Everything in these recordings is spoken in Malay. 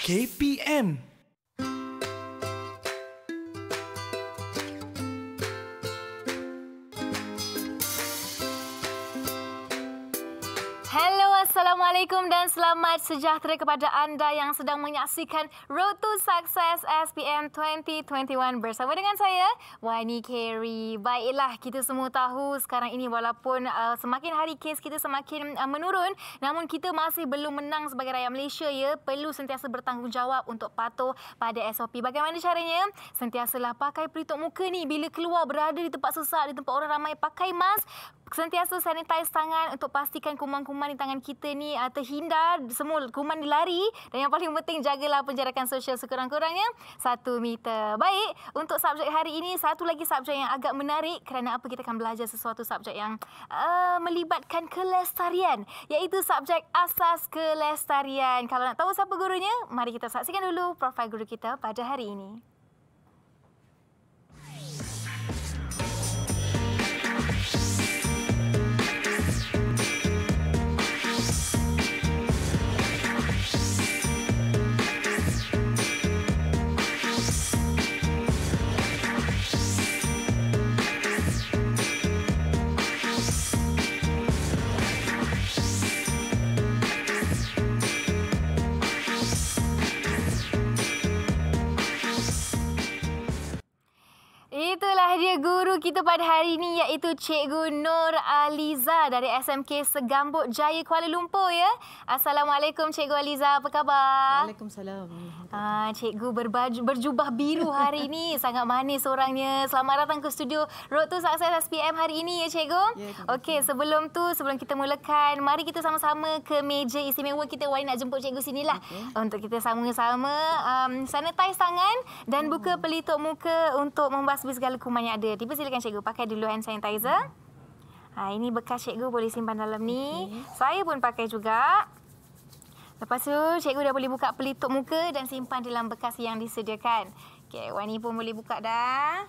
KPM Assalamualaikum dan selamat sejahtera kepada anda yang sedang menyaksikan Road to Success SPM 2021 bersama dengan saya, Wani Carey. Baiklah, kita semua tahu sekarang ini walaupun uh, semakin hari kes kita semakin uh, menurun, namun kita masih belum menang sebagai rakyat Malaysia ya. Perlu sentiasa bertanggungjawab untuk patuh pada SOP. Bagaimana caranya? Sentiasalah pakai pelitup muka ni bila keluar berada di tempat sesak, di tempat orang ramai, pakai mask, sentiasa sanitize tangan untuk pastikan kuman-kuman di tangan kita ni uh, terhindar semua kuman dilari dan yang paling penting jagalah penjarakan sosial sekurang-kurangnya satu meter. Baik, untuk subjek hari ini satu lagi subjek yang agak menarik kerana apa kita akan belajar sesuatu subjek yang uh, melibatkan kelestarian iaitu subjek asas kelestarian. Kalau nak tahu siapa gurunya, mari kita saksikan dulu profil guru kita pada hari ini. itulah dia guru kita pada hari ini iaitu Cikgu Nur Aliza dari SMK Segambut Jaya Kuala Lumpur ya. Assalamualaikum Cikgu Aliza, apa khabar? Waalaikumsalam. Ah, cikgu berbaju, berjubah biru hari ini. Sangat manis orangnya. Selamat datang ke studio Road to Success SPM hari ini ya cikgu. Ya, Okey, sebelum tu sebelum kita mulakan, mari kita sama-sama ke meja istimewa kita. Wani nak jemput cikgu sinilah. Okay. Untuk kita sama-sama um, sanitize tangan dan buka hmm. pelitup muka untuk membasmi segala kuman yang ada. silakan cikgu pakai dulu hand sanitizer. Ha, ini bekas cikgu boleh simpan dalam ni. Okay. Saya pun pakai juga. Lepas tu, cikgu dah boleh buka pelitup muka dan simpan dalam bekas yang disediakan. Okey, Wani pun boleh buka dah.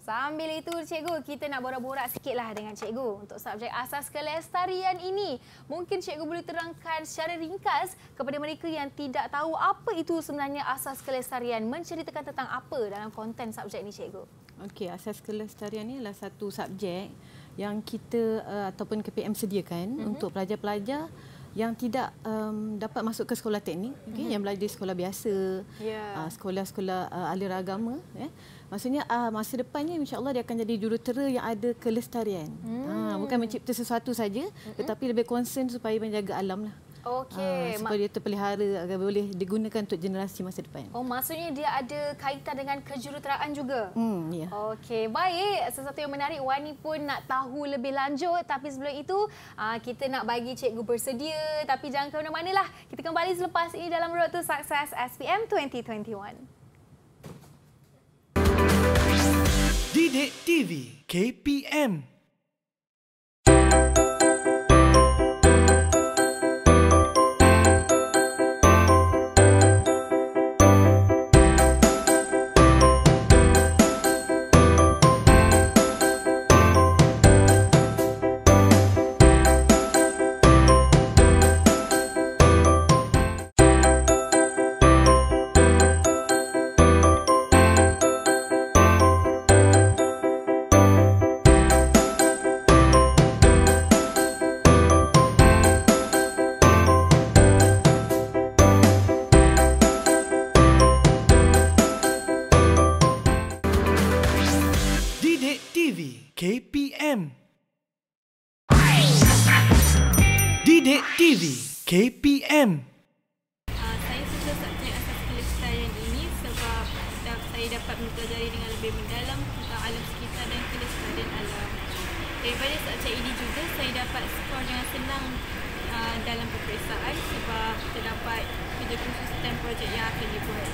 Sambil itu, cikgu, kita nak borak-borak sikitlah dengan cikgu untuk subjek asas kelestarian ini. Mungkin cikgu boleh terangkan secara ringkas kepada mereka yang tidak tahu apa itu sebenarnya asas kelestarian. Menceritakan tentang apa dalam konten subjek ini, cikgu. Okey, asas kelestarian ini adalah satu subjek yang kita uh, ataupun KPM sediakan mm-hmm. untuk pelajar-pelajar yang tidak um, dapat masuk ke sekolah teknik mm-hmm. yang belajar di sekolah biasa yeah. Ya. sekolah-sekolah uh, aliran agama eh. maksudnya uh, masa depannya insyaallah dia akan jadi jurutera yang ada kelestarian mm. uh, bukan mencipta sesuatu saja mm-hmm. tetapi lebih concern supaya menjaga alam lah Okey. Uh, supaya dia terpelihara agar boleh digunakan untuk generasi masa depan. Oh, maksudnya dia ada kaitan dengan kejuruteraan juga? Hmm, ya. Yeah. Okey, baik. Sesuatu yang menarik, Wani pun nak tahu lebih lanjut. Tapi sebelum itu, uh, kita nak bagi cikgu bersedia. Tapi jangan ke mana-mana lah. Kita kembali selepas ini dalam Road to Success SPM 2021. Didik TV KPM Ah, UKM. Ah, dapat mempelajari dengan lebih mendalam tentang alam sekitar dan kelestarian alam. Daripada subjek ini juga, saya dapat skor dengan senang ah, dalam peperiksaan sebab terdapat kerja khusus dan projek yang akan dibuat.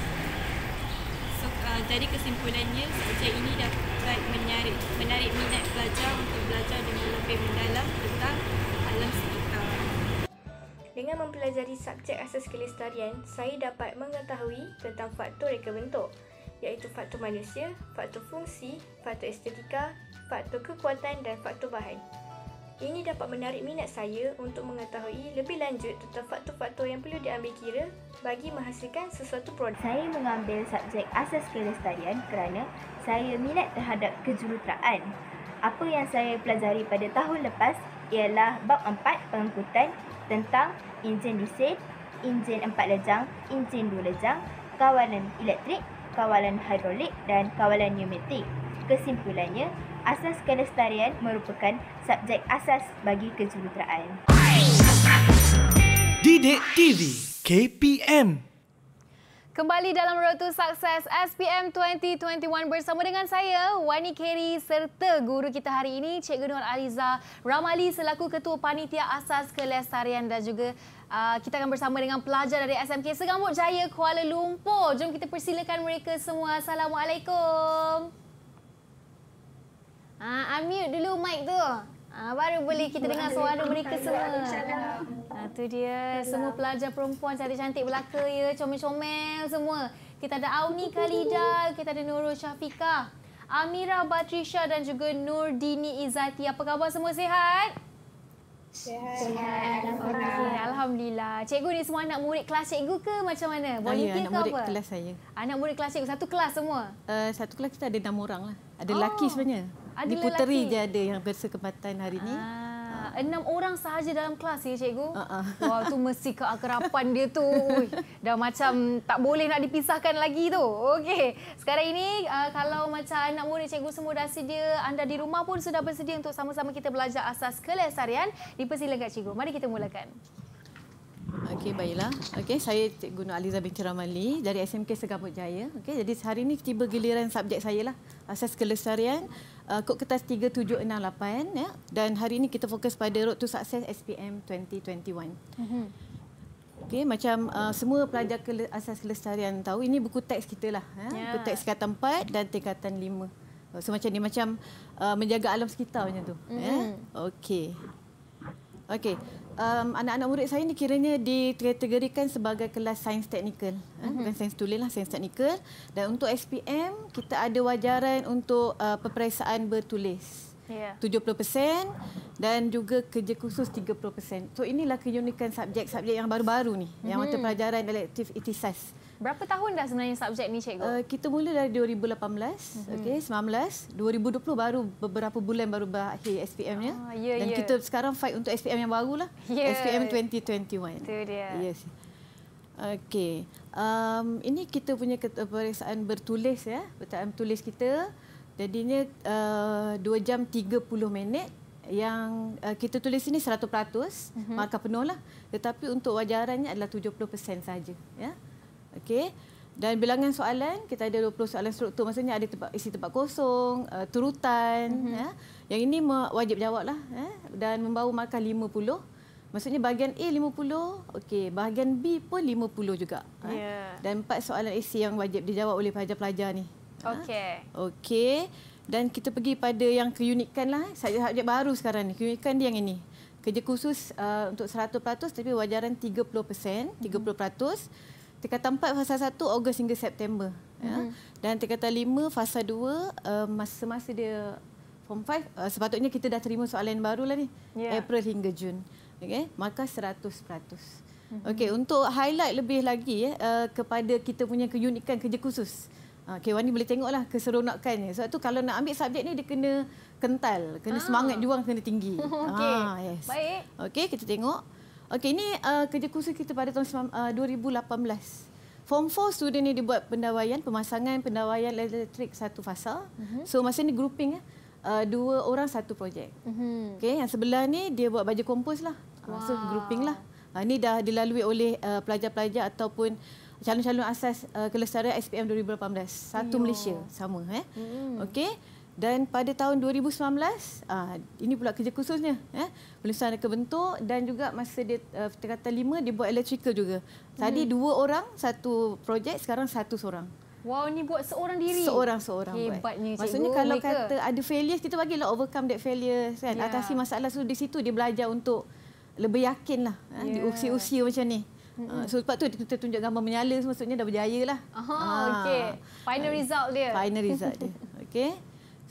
jadi kesimpulannya, subjek ini dapat menarik, menarik minat pelajar untuk belajar dengan lebih mendalam tentang alam sekitar. Dengan mempelajari subjek asas kelestarian, saya dapat mengetahui tentang faktor reka bentuk iaitu faktor manusia, faktor fungsi, faktor estetika, faktor kekuatan dan faktor bahan. Ini dapat menarik minat saya untuk mengetahui lebih lanjut tentang faktor-faktor yang perlu diambil kira bagi menghasilkan sesuatu produk. Saya mengambil subjek asas kelestarian kerana saya minat terhadap kejuruteraan apa yang saya pelajari pada tahun lepas ialah bab 4 pengangkutan tentang enjin diesel, enjin empat lejang, enjin dua lejang, kawalan elektrik, kawalan hidrolik dan kawalan pneumatik. Kesimpulannya, asas kelestarian merupakan subjek asas bagi kejuruteraan. Didik TV KPM Kembali dalam Road to Success SPM 2021 bersama dengan saya, Wani Keri serta guru kita hari ini, Cik Nur Aliza Ramali selaku Ketua Panitia Asas Kelestarian dan juga uh, kita akan bersama dengan pelajar dari SMK Segambut Jaya Kuala Lumpur. Jom kita persilakan mereka semua. Assalamualaikum. Uh, unmute dulu mic tu. Ah, baru boleh kita dengar suara mereka semua. Ah, tu dia. Semua pelajar perempuan cantik-cantik belaka ya. Comel-comel semua. Kita ada Auni Khalida, kita ada Nurul Syafika, Amira Batrisha dan juga Nur Dini Izati. Apa khabar semua sihat? Sihat. Sihat. Sihat. Alhamdulillah. Cikgu ni semua anak murid kelas cikgu ke macam mana? Volunteer ke apa? Anak murid kelas saya. Anak murid kelas cikgu. Satu kelas semua? Uh, satu kelas kita ada enam orang lah. Ada oh. lelaki sebenarnya. Ada puteri je ada yang bersekempatan hari ini. Ah, enam orang sahaja dalam kelas ya cikgu. Uh-uh. Wah tu mesti keakrapan dia tu. Ui, dah macam tak boleh nak dipisahkan lagi tu. Okey. Sekarang ini uh, kalau macam anak murid cikgu semua dah sedia, anda di rumah pun sudah bersedia untuk sama-sama kita belajar asas kelesarian, dipersilakan cikgu. Mari kita mulakan. Okey, baiklah. Okey, saya Cikgu Nur Aliza binti Ramali dari SMK Segaput Jaya. Okey, jadi hari ini tiba giliran subjek saya lah. Asas kelestarian, uh, kod kertas 3768 ya. Dan hari ini kita fokus pada Road to Success SPM 2021. Mhm. Okey, macam uh, semua pelajar ke- asas kelestarian tahu, ini buku teks kita lah. Ya. ya. Buku teks kata 4 dan tingkatan 5. So macam ni, macam uh, menjaga alam sekitar macam tu. Mm-hmm. Ya. Mhm. Okey. Okey um, anak-anak murid saya ni kiranya dikategorikan sebagai kelas sains teknikal. Uh-huh. Bukan sains tulen lah, sains teknikal. Dan untuk SPM, kita ada wajaran untuk uh, peperiksaan bertulis. Yeah. 70% dan juga kerja khusus 30%. So inilah keunikan subjek-subjek yang baru-baru ni. Uh-huh. Yang mhm. mata pelajaran elektif ITISAS. uh Berapa tahun dah sebenarnya subjek ni cikgu? Uh, kita mula dari 2018, mm-hmm. okey, 19, 2020 baru beberapa bulan baru berakhir SPM nya. Ah, yeah, Dan yeah. kita sekarang fight untuk SPM yang barulah. Yeah. SPM 2021. Itu dia. Yes. Okey. Um, ini kita punya keperiksaan bertulis ya, bertaam tulis kita. Jadinya uh, 2 jam 30 minit yang uh, kita tulis ini 100% mm-hmm. markah penuh lah. Tetapi untuk wajarannya adalah 70% saja ya. Yeah? Okey. Dan bilangan soalan, kita ada 20 soalan struktur. Maksudnya ada tempat, isi tempat kosong, uh, turutan. Mm-hmm. Ya. Yang ini wajib jawab. Lah, ya. Dan membawa markah 50. Maksudnya bahagian A 50, okey, bahagian B pun 50 juga. Yeah. Ha? Ya. Dan empat soalan AC yang wajib dijawab oleh pelajar-pelajar ni. Ha. Okey. Ha? Okey. Dan kita pergi pada yang keunikan lah. Eh. Saya subjek baru sekarang ni. Keunikan dia yang ini. Kerja khusus uh, untuk 100% tapi wajaran 30%, 30%. Mm-hmm. Tingkatan 4 fasa satu Ogos hingga September. Mm-hmm. Ya. Mhm. Dan tingkatan 5 fasa dua uh, masa-masa dia form Five. uh, sepatutnya kita dah terima soalan baru lah ni. Yeah. April hingga Jun. Okay, Okey, markah 100%. Okay, untuk highlight lebih lagi eh, uh, kepada kita punya keunikan kerja khusus. Uh, ah, Kewan ni boleh tengoklah keseronokannya. Sebab tu kalau nak ambil subjek ni, dia kena kental. Kena ah. semangat juang, kena tinggi. Okay, ah, yes. baik. Okay, kita tengok. Okey, ini uh, kerja khusus kita pada tahun uh, 2018. Form 4 student ni dibuat pendawaian, pemasangan pendawaian elektrik satu fasa. Uh-huh. So masa ni grouping uh, dua orang satu projek. Uh-huh. Mhm. Okay, yang sebelah ni dia buat baja kompos lah. Wow. Ah, so grouping lah. Uh, ni dah dilalui oleh uh, pelajar-pelajar ataupun calon-calon asas uh, kelestarian SPM 2018. Satu Ayuh. Malaysia sama. Eh. Uh-huh. Mhm. Okay. Dan pada tahun 2019, ah, ini pula kerja khususnya, eh, penulisan reka bentuk dan juga masa dia eh, terkata lima, dia buat electrical juga. Tadi hmm. dua orang, satu projek, sekarang satu seorang. Wow, ni buat seorang diri. Seorang-seorang buat. cikgu. Maksudnya kalau mereka. kata ada failures, kita lah overcome that failures. Kan? Yeah. Atasi masalah tu di situ, dia belajar untuk lebih yakin lah. Yeah. Eh, di ya. usia-usia macam ni. Uh, so, sebab tu kita tunjuk gambar menyala, maksudnya dah berjaya lah. Aha, uh, ah, okay. Final result dia. Final result dia. Okay.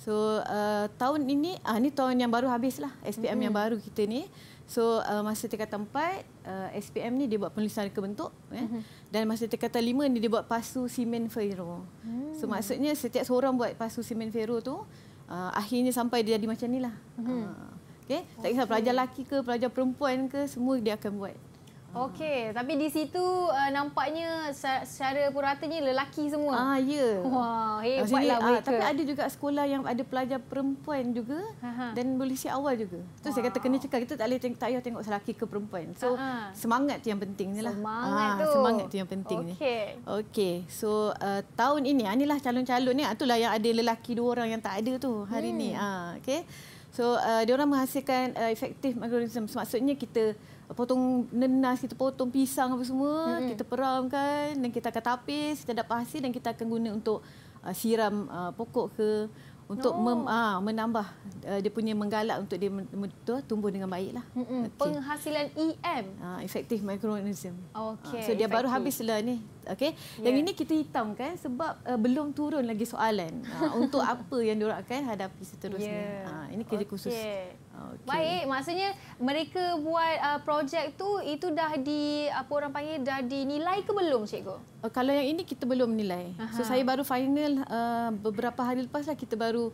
So uh, tahun ini, ah, ni tahun yang baru habis lah SPM mm-hmm. yang baru kita ni. So uh, masa tingkatan empat, uh, SPM ni dia buat penulisan reka bentuk. Ya. Mm-hmm. Dan masa tingkatan lima ni dia buat pasu simen ferro. Mm. So maksudnya setiap seorang buat pasu simen ferro tu, uh, akhirnya sampai dia jadi macam ni lah. Mm-hmm. Uh, ah, okay? Tak kisah pelajar laki ke, pelajar perempuan ke, semua dia akan buat. Okey, tapi di situ uh, nampaknya secara puratanya lelaki semua. Ah, ya. Wah, hebatlah ah, mereka. Ah, tapi ada juga sekolah yang ada pelajar perempuan juga Aha. dan boleh si awal juga. Tu saya kata kena cakap kita tak boleh tengok tayar tengok lelaki ke perempuan. So Aha. semangat tu yang pentingnya lah. Semangat ah, tu. Semangat tu yang penting Okey. Okey. So uh, tahun ini anilah ah, calon-calon ni itulah ah, yang ada lelaki dua orang yang tak ada tu hari hmm. ni. Ah, okey. So uh, dia orang menghasilkan uh, efektif algorithm. Maksudnya kita potong nenas kita potong pisang apa semua mm-hmm. kita peram kan dan kita akan tapis kita dapat hasil dan kita akan guna untuk uh, siram uh, pokok ke untuk no. Oh. mem, uh, menambah uh, dia punya menggalak untuk dia betul lah, tumbuh dengan baiklah okay. penghasilan EM uh, ah, effective microorganism okay. uh, ah, so dia effective. baru habislah ni okey yeah. yang ya. ini kita hitam kan sebab uh, belum turun lagi soalan uh, untuk apa yang diorang akan hadapi seterusnya yeah. Ya. uh, ini kerja okay. khusus Okay. Baik, maksudnya mereka buat uh, projek tu itu dah di apa orang panggil dah dinilai ke belum cikgu? Uh, kalau yang ini kita belum nilai. Aha. So saya baru final uh, beberapa hari lepas lah kita baru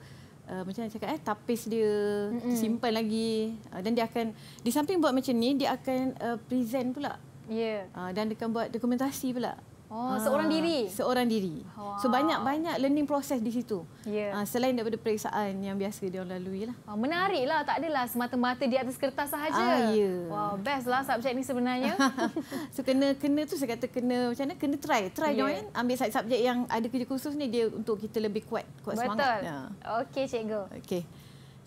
uh, macam nak cakap eh tapis dia Mm-mm. simpan lagi uh, dan dia akan di samping buat macam ni dia akan uh, present pula. Ya. Yeah. Uh, dan dia akan buat dokumentasi pula. Oh, ha, seorang ah, diri. Seorang diri. Wow. So banyak-banyak learning process di situ. Yeah. Ya. Ha, selain daripada periksaan yang biasa dia orang lalui lah. Ha, menarik lah. Tak adalah semata-mata di atas kertas sahaja. Ah, yeah. Wow, best lah subjek ni sebenarnya. so kena kena tu saya kata kena macam mana? Kena try. Try yeah. join. Ambil subjek yang ada kerja khusus ni dia untuk kita lebih kuat. Kuat Betul. semangat. Betul. Ya. Okey, cikgu. Okey.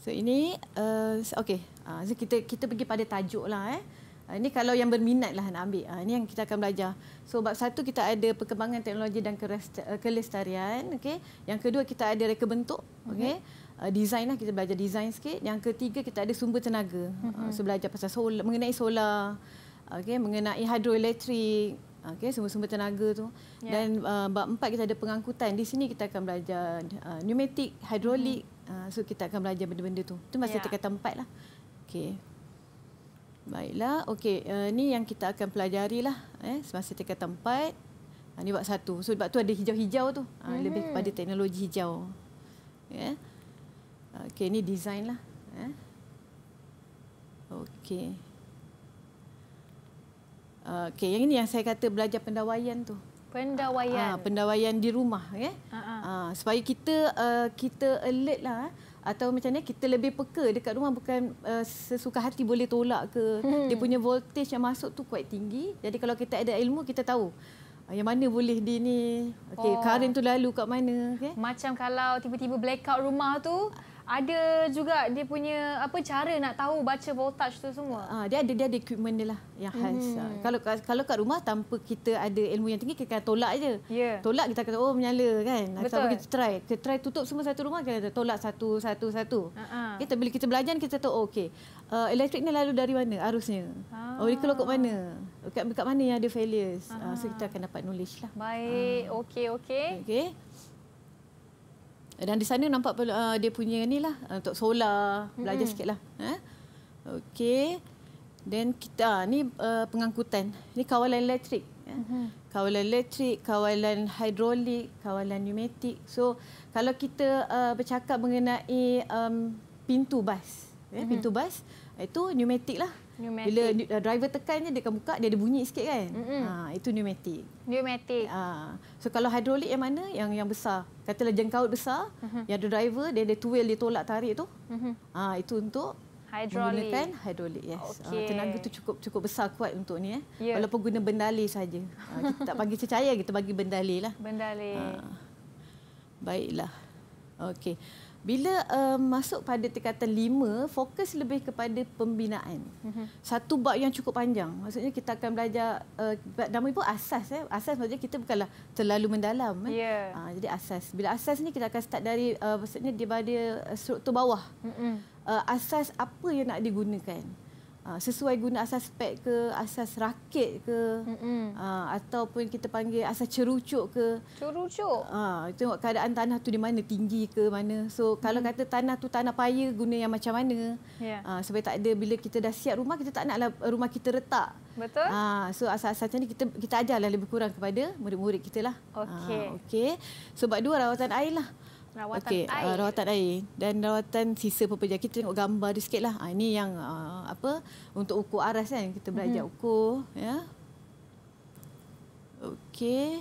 So ini, uh, okey. Uh, so kita kita pergi pada tajuk lah eh. Uh, ini kalau yang berminat lah nak ambil. Uh, ini yang kita akan belajar. So, bab satu kita ada perkembangan teknologi dan eh, kelestarian. Okay. Yang kedua kita ada reka bentuk. Okay. Okay. Mhm. Uh, design lah, kita belajar desain, sikit. Yang ketiga kita ada sumber tenaga. Uh, so, belajar pasal solar, mengenai solar, okay, mengenai hidroelektrik, okay, sumber-sumber tenaga tu. Yeah. Dan uh, bab empat kita ada pengangkutan. Di sini kita akan belajar uh, pneumatic, hidrolik. Mm-hmm. Uh, so, kita akan belajar benda-benda tu. Itu masa ya. yeah. tingkatan empat lah. Okay. Baiklah, okey. Uh, ni yang kita akan pelajari lah. Eh, semasa tingkat tempat. Uh, ah, ni buat satu. So, sebab tu ada hijau-hijau tu. Uh, mm -hmm. Lebih kepada teknologi hijau. Yeah. Okey, ni design lah. Eh. Okey. Okey, yang ini yang saya kata belajar pendawaian tu. Pendawaian. Ah, pendawaian di rumah. Okay? Ya. Uh ah, -huh. ah, supaya kita uh, kita alert lah. Eh atau macam mana kita lebih peka dekat rumah bukan uh, sesuka hati boleh tolak ke hmm. dia punya voltage yang masuk tu kuat tinggi jadi kalau kita ada ilmu kita tahu ah, yang mana boleh di ni okay oh. karen tu lalu kat mana okay. macam kalau tiba-tiba blackout rumah tu ada juga dia punya apa cara nak tahu baca voltage tu semua. Ah dia ada dia ada equipment dia lah yang khas. Hmm. Ah, kalau kalau kat rumah tanpa kita ada ilmu yang tinggi kita akan tolak aje. Yeah. Tolak kita kata oh menyala kan. Atau kita try, kita try tutup semua satu rumah kita tolak satu satu satu. Uh-huh. Kita bila kita belajar kita tahu oh, okey. Uh, elektrik ni lalu dari mana arusnya? Ah. Oh, dia keluar kat mana? Dekat, dekat mana yang ada failures? Ah. Uh, so, kita ah. akan dapat knowledge lah. Baik. Ah. Okey, okey. Okey. Dan di sana nampak uh, dia punya ni lah ah, untuk solar, mm-hmm. belajar sikit lah. Eh? Okey. Then kita ah, ni uh, pengangkutan. Ni kawalan elektrik. Eh. Mm-hmm. Kawalan elektrik, kawalan hidrolik, kawalan pneumatik. So kalau kita uh, bercakap mengenai um, pintu bas. Eh, mm-hmm. Pintu bas itu pneumatik lah. Pneumatic. Bila uh, driver tekan je, dia akan buka, dia ada bunyi sikit kan? Mm-hmm. Ha, itu pneumatic. Pneumatic. Ha. So kalau hidrolik yang mana? Yang yang besar. Katalah jengkaut besar, mm-hmm. yang ada driver, dia ada tuil, dia tolak tarik tu. Mm-hmm. Ha, itu untuk hidrolik. menggunakan hidrolik. Yes. Okay. Ha, tenaga tu cukup cukup besar kuat untuk ni. Eh. Yeah. Walaupun guna bendali saja. Ha, kita tak bagi cecair, kita bagi bendali lah. Bendali. Ha. Baiklah. Okey bila uh, masuk pada tingkatan lima, fokus lebih kepada pembinaan. Mm-hmm. Satu bab yang cukup panjang. Maksudnya kita akan belajar, uh, nama pun asas. Eh. Asas maksudnya kita bukanlah terlalu mendalam. Eh. Yeah. Ya. Uh, jadi asas. Bila asas ni kita akan start dari, uh, maksudnya daripada struktur bawah. Mm-hmm. Uh, asas apa yang nak digunakan. Ah, sesuai guna asas pek ke asas rakit ke uh, ataupun kita panggil asas cerucuk ke cerucuk uh, tengok keadaan tanah tu di mana tinggi ke mana so kalau kata tanah tu tanah paya guna yang macam mana yeah. uh, supaya tak ada bila kita dah siap rumah kita tak naklah rumah kita retak betul uh, so asas-asas ni kita kita ajarlah lebih kurang kepada murid-murid kita lah okey uh, okey sebab so, dua rawatan air lah rawatan okay, air. Uh, rawatan air dan rawatan sisa pepejal. Kita tengok gambar dia sikitlah. Ha, ah, ini yang uh, apa untuk ukur aras kan. Kita belajar hmm ukur. Ya. Okey.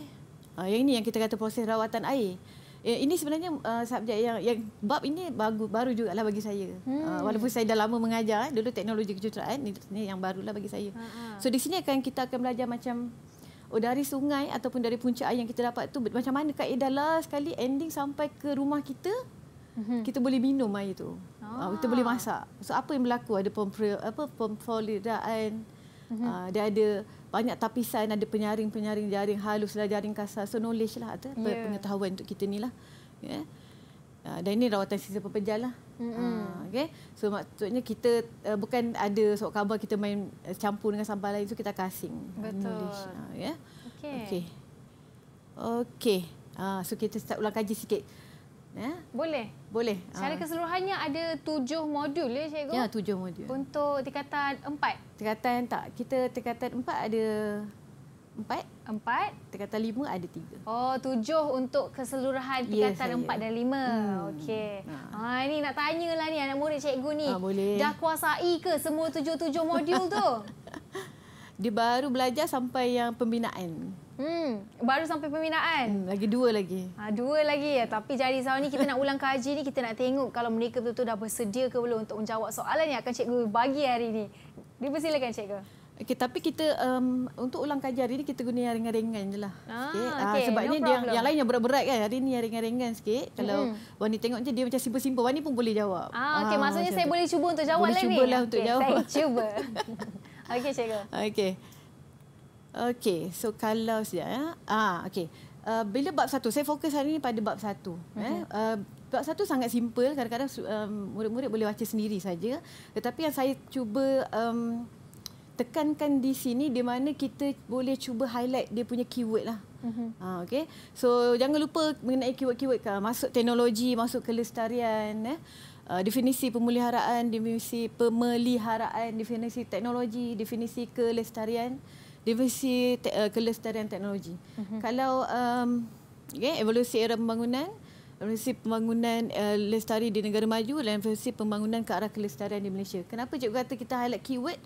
Uh, yang ini yang kita kata proses rawatan air. Eh, ini sebenarnya uh, subjek yang, yang bab ini baru, baru juga lah bagi saya. Hmm. Uh, walaupun saya dah lama mengajar, eh, dulu teknologi kejuruteraan, ini, ni yang barulah bagi saya. Ha-ha. So di sini akan kita akan belajar macam oh dari sungai ataupun dari puncak air yang kita dapat tu macam mana kaedah last sekali ending sampai ke rumah kita mhm. kita boleh minum air itu, ah. kita boleh ah. masak so apa yang berlaku ada pempre, apa pemfoliraan mm-hmm. uh, ah, dia ada banyak tapisan ada penyaring-penyaring jaring halus lah, jaring kasar so knowledge lah tu yeah. pengetahuan untuk kita ni lah yeah. Ah, dan ini rawatan sisa pepejal lah. Mm-hmm. Uh, okay. So maksudnya kita uh, bukan ada sok khabar kita main uh, campur dengan sampah lain. So kita akan asing. Betul. Uh, ah, yeah. Okay. Okay. okay. Uh, so kita start ulang kaji sikit. Yeah. Boleh? Boleh. Secara uh. keseluruhannya ada tujuh modul ya Cikgu? Ya, tujuh modul. Untuk tingkatan empat? Tingkatan tak. Kita tingkatan empat ada empat. Empat. Tingkatan lima ada tiga. Oh, tujuh untuk keseluruhan tingkatan yes, empat dan lima. Hmm. Okey. Ha. ha. Ah, ini nak tanya tanyalah ni anak murid cikgu ni. Ha, boleh. Dah kuasai ke semua tujuh-tujuh modul tu? Dia baru belajar sampai yang pembinaan. Hmm, baru sampai pembinaan. Hmm, lagi dua lagi. Ha, dua lagi ya. Tapi jadi soal ni kita nak ulang kaji ni kita nak tengok kalau mereka betul-betul dah bersedia ke belum untuk menjawab soalan yang akan cikgu bagi hari ni. ini. Dipersilakan cikgu. Okey, tapi kita um, untuk ulang kaji hari ni kita guna yang ringan-ringan je lah. Ah, okay. Ah, okay. Uh, sebab no ni dia, yang lain yang berat-berat kan. Hari ni yang ringan-ringan sikit. Kalau mm-hmm. Wani tengok je dia macam simple-simple. Wani pun boleh jawab. Ah, okay. Ah, Maksudnya saya tu. boleh cuba untuk jawab boleh lah ni. Boleh cubalah untuk okay, jawab. Saya cuba. okey, cikgu. Okey. Okey, so kalau sekejap. Ya. Ah, okey. Uh, bila bab satu, saya fokus hari ini pada bab satu. Okay. Ya. Mm-hmm. Eh. Uh, bab satu sangat simple. Kadang-kadang um, murid-murid boleh baca sendiri saja. Tetapi yang saya cuba um, tekankan di sini di mana kita boleh cuba highlight dia punya keyword lah. Mm-hmm. okay. So jangan lupa mengenai keyword-keyword kan. Ah, masuk teknologi, masuk kelestarian. Eh. Ah, definisi pemeliharaan, definisi pemeliharaan, definisi teknologi, definisi kelestarian, definisi te- kelestarian teknologi. Mm-hmm. Kalau um, okay, evolusi era pembangunan, evolusi pembangunan uh, lestari di negara maju dan evolusi pembangunan ke arah kelestarian di Malaysia. Kenapa cikgu kata kita highlight keyword?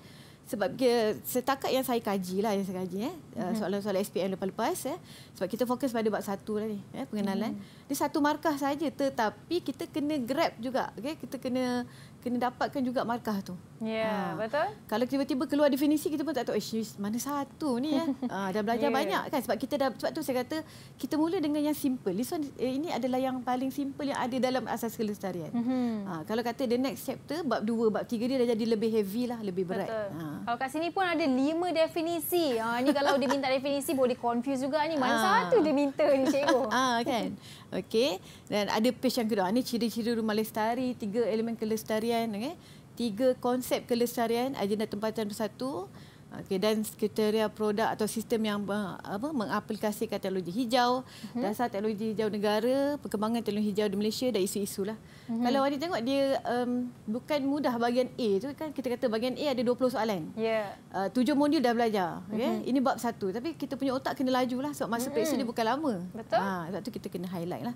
sebab dia setakat yang saya kaji lah yang saya kaji eh mm-hmm. soalan-soalan SPM lepas-lepas eh sebab kita fokus pada bab satu lah ni eh pengenalan mm-hmm. dia satu markah saja tetapi kita kena grab juga okey kita kena kena dapatkan juga markah tu Ya, yeah, ha. betul. Kalau tiba-tiba keluar definisi, kita pun tak tahu, eh, mana satu ni eh? ah, ya. Ha, dan belajar yeah. banyak kan. Sebab kita dah, sebab tu saya kata, kita mula dengan yang simple. This one, eh, ini adalah yang paling simple yang ada dalam asas kelestarian. Mm-hmm. Ha, kalau kata the next chapter, bab dua, bab tiga dia dah jadi lebih heavy lah, lebih berat. Betul. Ha. Kalau kat sini pun ada lima definisi. Ha, ini kalau dia minta definisi, boleh confuse juga ni. Mana ha. satu dia minta ni, cikgu. Ha, kan. Okey. Dan ada page yang kedua. Ini ciri-ciri rumah lestari, tiga elemen kelestarian. Okey tiga konsep kelestarian agenda tempatan bersatu okay, dan kriteria produk atau sistem yang eh, apa mengaplikasikan teknologi hijau mm-hmm. dasar teknologi hijau negara perkembangan teknologi hijau di Malaysia dan isu-isu lah mm-hmm. kalau awak tengok dia um, bukan mudah bahagian A tu kan kita kata bahagian A ada 20 soalan ya yeah. tujuh modul dah belajar okay? mm-hmm. ini bab satu tapi kita punya otak kena laju lah sebab masa mm-hmm. peksa ni bukan lama betul ha, sebab tu kita kena highlight lah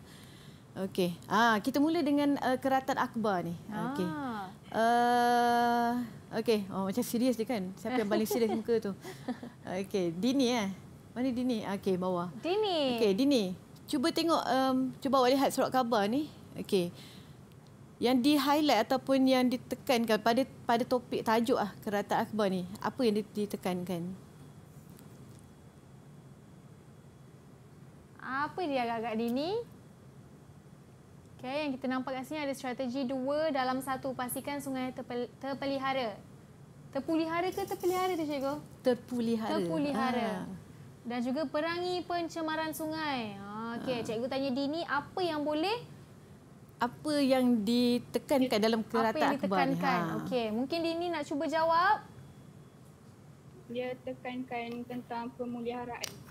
Okey. Ah, kita mula dengan uh, eh, keratan akbar ni. Ah, okey. Ah. Uh, Okey. Oh, macam serius je kan? Siapa yang paling serius muka tu? Okey. Dini eh. Mana Dini? Okey, bawah. Dini. Okey, Dini. Cuba tengok, um, cuba awak lihat surat khabar ni. Okey. Yang di-highlight ataupun yang ditekankan pada pada topik tajuk ah, keratan akbar ni. Apa yang ditekankan? Apa dia agak-agak Dini? Okay, yang kita nampak kat sini ada strategi dua dalam satu. Pastikan sungai terpel, terpelihara. Terpulihara ke terpelihara tu cikgu? Terpulihara. Terpulihara. Ha. Dan juga perangi pencemaran sungai. Okay, ha. Ah. cikgu tanya Dini apa yang boleh apa yang ditekankan dalam kerata akhbar? Apa yang ditekankan? Ha. Okey, mungkin Dini nak cuba jawab. Dia tekankan tentang pemuliharaan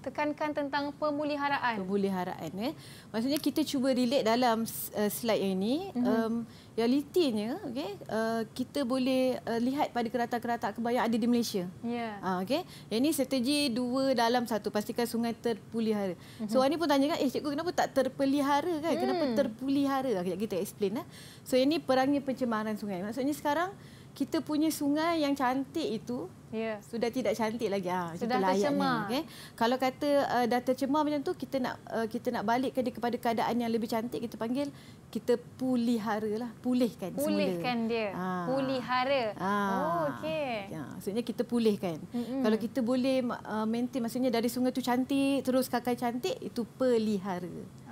tekankan tentang pemuliharaan. Pemuliharaan ya. Maksudnya kita cuba relate dalam uh, slide yang ini, em mhm. uh um, realitinya okey, uh, eh, kita boleh uh, lihat pada kereta-kereta kebaya ada di Malaysia. Ya. Yeah. Uh, okey. Yang ini strategi dua dalam satu pastikan sungai terpulihara. Uh-huh. So ini pun kan, eh cikgu kenapa tak terpelihara kan? Hmm. Kenapa terpulihara? kita explain lah. So ini perangnya pencemaran sungai. Maksudnya sekarang kita punya sungai yang cantik itu yeah. sudah tidak cantik lagi. Ha, sudah tercemar. Ni, okay? Kalau kata uh, dah tercemar macam tu, kita nak uh, kita nak balik dia kepada keadaan yang lebih cantik, kita panggil kita pulihara lah, pulihkan semula. Pulihkan dia, ha. pulihara. Ha. Oh, okey. Ya, maksudnya kita pulihkan. Mm-hmm. Kalau kita boleh uh, maintain, maksudnya dari sungai tu cantik, terus kakak cantik, itu pelihara.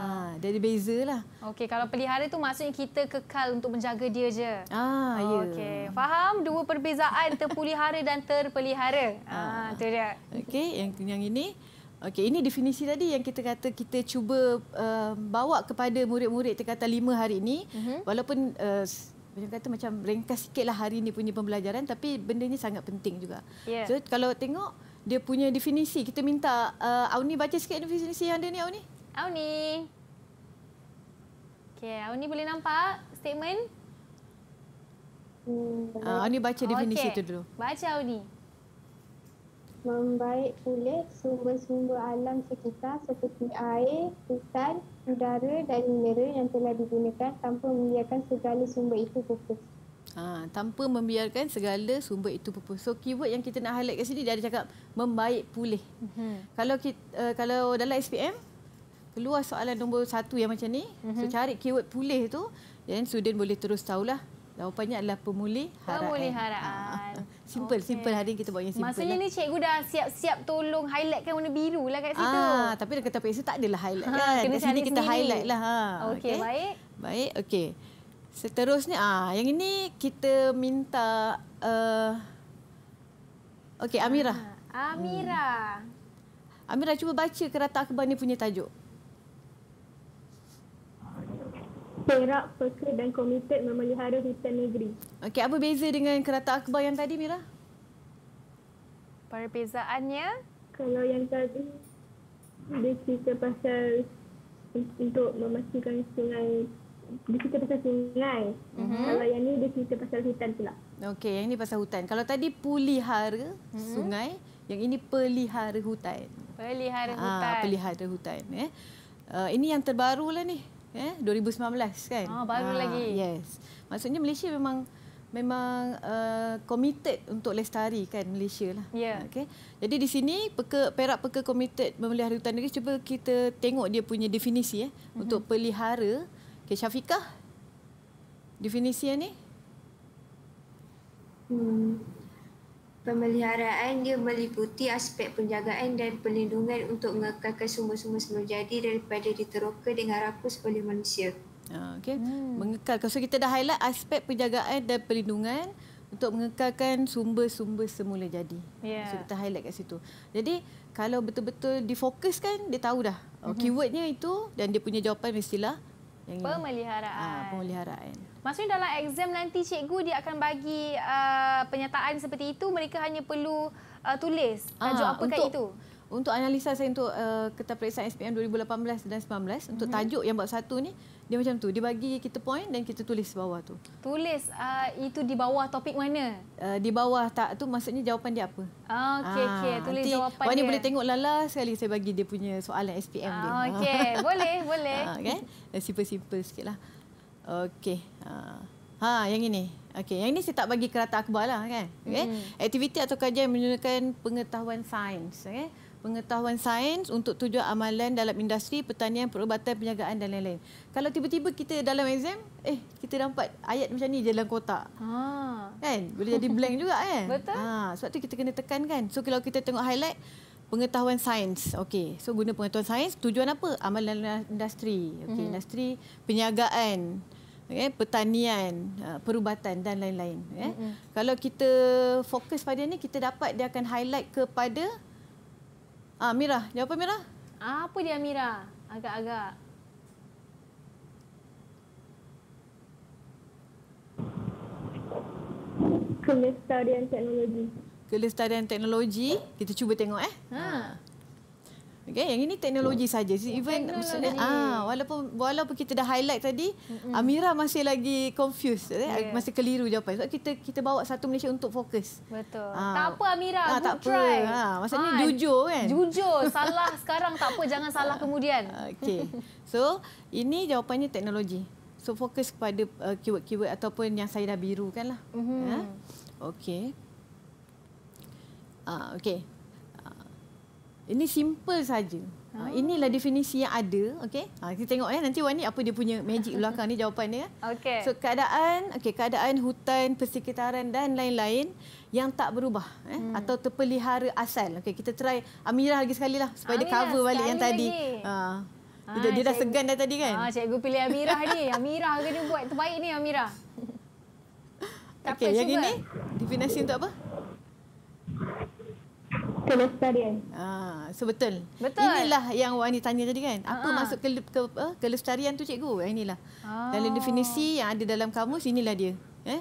Ha, ah. ah, dia ada beza lah. Okey, kalau pelihara tu maksudnya kita kekal untuk menjaga dia je. Ah, oh, ya. Yeah. Okey, faham dua perbezaan terpelihara dan terpelihara. Ah, ha, tu dia. Okey, yang yang ini. Okey, ini definisi tadi yang kita kata kita cuba uh, bawa kepada murid-murid tingkatan lima hari ini. Uh-huh. Walaupun uh, eh, macam kata macam ringkas sikitlah hari ini punya pembelajaran tapi benda ini sangat penting juga. Yeah. So kalau tengok dia punya definisi kita minta uh, Auni baca sikit definisi yang dia ni Auni. Auni. Okey, Auni boleh nampak statement? hmm. uh, Auni baca definisi itu dulu. Baca Auni. Membaik pulih sumber-sumber alam sekitar seperti air, hutan, udara dan minera yang telah digunakan tanpa membiarkan segala sumber itu pupus. Ha, tanpa membiarkan segala sumber itu pupus. So keyword yang kita nak highlight kat sini dia ada cakap membaik pulih. Mm-hmm. Kalau kita, uh, eh, kalau dalam SPM keluar soalan nombor satu yang macam ni mm-hmm. so mhm. cari keyword pulih tu then student boleh terus tahulah jawapannya adalah pemulih harapan. pemulih kan. harapan, ah, ah, ah. simple okay. simple hari ini kita buat yang simple maksudnya lah. ni cikgu dah siap-siap tolong highlight kan warna biru lah kat situ ah, tapi dia kata pesa tak adalah highlight ha, kan ha, sini kita sendiri. highlight lah ha. Okay, okay. baik baik okey seterusnya ah yang ini kita minta uh, okey Amira Amira hmm. Amira cuba baca kereta akhbar ni punya tajuk berperak, peka dan komited memelihara hutan negeri. Okey, apa beza dengan kereta akbar yang tadi, Mira? Perbezaannya? Kalau yang tadi, dia cerita pasal untuk memastikan sungai dia cerita pasal sungai. Mm-hmm. Kalau yang ni dia cerita pasal hutan pula. Okey, yang ini pasal hutan. Kalau tadi pulihara mm-hmm. sungai, yang ini pelihara hutan. Pelihara ha, hutan. Pelihara hutan. Eh. Uh, ini yang terbaru lah ni eh 2019 kan ah baru ah, lagi yes maksudnya Malaysia memang memang uh, committed untuk lestari kan Malaysia lah. Yeah. Okay. Jadi di sini peka, Perak Peka Committed Memelihara Hutan Negeri cuba kita tengok dia punya definisi eh, mm-hmm. untuk pelihara. Okay, Syafiqah, definisi ni? Hmm. Pemeliharaan dia meliputi aspek penjagaan dan perlindungan untuk mengekalkan sumber-sumber semula jadi daripada diteroka dengan rakus oleh manusia. Ah, okey. Hmm. Mengekalkan. So kita dah highlight aspek penjagaan dan perlindungan untuk mengekalkan sumber-sumber semula jadi. Yeah. So kita highlight kat situ. Jadi kalau betul-betul difokuskan, dia tahu dah. Oh, mhm. keywordnya itu dan dia punya jawapan mestilah yang pemeliharaan. Ah, pemeliharaan. Maksudnya dalam exam nanti cikgu dia akan bagi uh, penyataan seperti itu mereka hanya perlu uh, tulis tajuk ha, ah, apa kat itu. Untuk analisa saya untuk uh, kertas periksaan SPM 2018 dan 19 mm-hmm. untuk mhm. tajuk yang bab satu ni dia macam tu dia bagi kita poin dan kita tulis bawah tu. Tulis uh, itu di bawah topik mana? Uh, di bawah tak tu maksudnya jawapan dia apa? Ah okey okey ah, tulis nanti jawapan dia. Nanti boleh tengok lala sekali saya bagi dia punya soalan SPM ah, dia. Okey boleh boleh. Ah, okay. Eh, simple simple sikitlah. Okey. Ha. ha, yang ini. Okey, yang ini saya tak bagi kereta akhbar lah kan. Okey. Hmm. Aktiviti atau kajian menggunakan pengetahuan sains. Okey. Pengetahuan sains untuk tujuan amalan dalam industri, pertanian, perubatan, penjagaan dan lain-lain. Kalau tiba-tiba kita dalam exam, eh kita dapat ayat macam ni je dalam kotak. Ha. Kan? Boleh jadi blank juga kan? Betul. Ha. Sebab tu kita kena tekan kan. So kalau kita tengok highlight, pengetahuan sains. Okey. So guna pengetahuan sains, tujuan apa? Amalan industri. Okey, hmm. industri, penyagaan okay, eh, pertanian, eh, perubatan dan lain-lain. Okay. Eh. Mm-hmm. Kalau kita fokus pada ini, kita dapat dia akan highlight kepada ah, Mira. Jawapan Mira? Apa dia Mira? Agak-agak. Kelestarian teknologi. Kelestarian teknologi. Kita cuba tengok eh. Ha. Okay, yang ini teknologi oh. saja. Even maksudnya ah walaupun walaupun kita dah highlight tadi, mm-hmm. Amira masih lagi confused, eh? yeah. eh? masih keliru jawapan. Sebab kita kita bawa satu Malaysia untuk fokus. Betul. Ah. Tak apa Amira, ah, good tak try. Apa. Ah, maksudnya ah, jujur kan? Jujur, salah sekarang tak apa jangan salah kemudian. Okay. So, ini jawapannya teknologi. So fokus kepada uh, keyword-keyword ataupun yang saya dah biru kanlah. Mm-hmm. Ha? Eh? Okay. Ah, okay. Ini simple saja. Ha, oh. inilah definisi yang ada. Okay? Ha, kita tengok ya. nanti Wani apa dia punya magic belakang ni jawapan dia. Eh? Okay. So keadaan okay, keadaan hutan, persekitaran dan lain-lain yang tak berubah eh? hmm. atau terpelihara asal. Okay, kita try Amira lagi sekali lah supaya Amira, dia cover balik yang tadi. Ha. Ah, dia, ha, dia dah segan dah tadi kan? Ha, cikgu pilih Amira ni. Amira kena buat terbaik ni Amira. Tak okay, yang ini definisi untuk apa? kelestarian. Ah, sebetul. Betul. Inilah yang Wani tanya tadi kan. Apa ah. maksud ke, ke, uh, kelestarian tu cikgu? Eh, inilah. Ah. Dalam definisi yang ada dalam kamus inilah dia. Eh?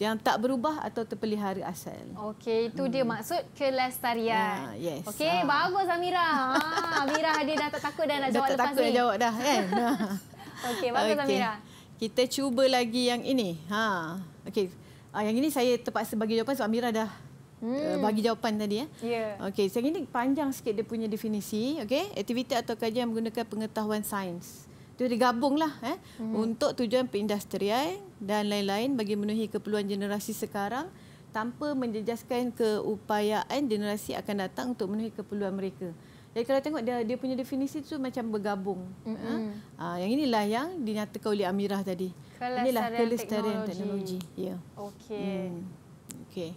Yang tak berubah atau terpelihara asal. Okey, itu hmm. dia maksud kelestarian. Ah, yes. Okey, ah. bagus Amira. ah, Amira dia dah tak takut dah nak jawab dah lepas ni. Dah tak takut nak jawab dah kan. Ah. Okey, bagus okay. Amira. Kita cuba lagi yang ini. Ha. Okey. Ah, yang ini saya terpaksa bagi jawapan sebab Amira dah hmm. bagi jawapan tadi eh? ya. Yeah. Okey, sekarang ini panjang sikit dia punya definisi, okey? Aktiviti atau kajian menggunakan pengetahuan sains. Itu digabunglah eh hmm. untuk tujuan perindustrian dan lain-lain bagi memenuhi keperluan generasi sekarang tanpa menjejaskan keupayaan generasi akan datang untuk memenuhi keperluan mereka. Jadi kalau tengok dia dia punya definisi tu macam bergabung. Mm-hmm. Ha? ha yang inilah yang dinyatakan oleh Amirah tadi. Kelestarian inilah kelestarian teknologi. teknologi. Ya. Yeah. Okey. Mm. Okey.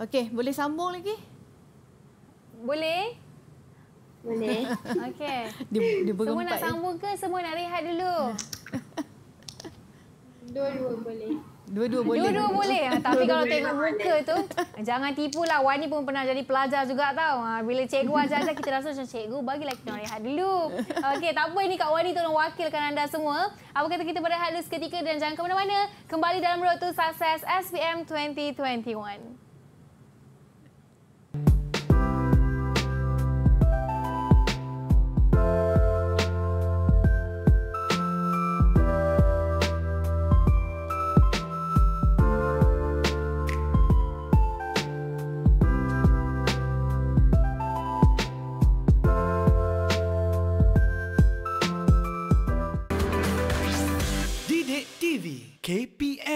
Okey, boleh sambung lagi? Boleh. Boleh. Okey. Dia, dia Semua nak ya? sambung ke semua nak rehat dulu? Dua-dua boleh. Dua-dua boleh. Dua-dua boleh. Ah, tapi kalau tengok muka tu, jangan tipulah. Wan ni pun pernah jadi pelajar juga tau. Ah, bila cikgu ajar-ajar, kita rasa macam cikgu, bagilah kita rehat dulu. Okey, tak apa. Ini Kak Wan ni tolong wakilkan anda semua. Apa kata kita berehat dulu seketika dan jangan ke mana-mana. Kembali dalam road to success SPM 2021.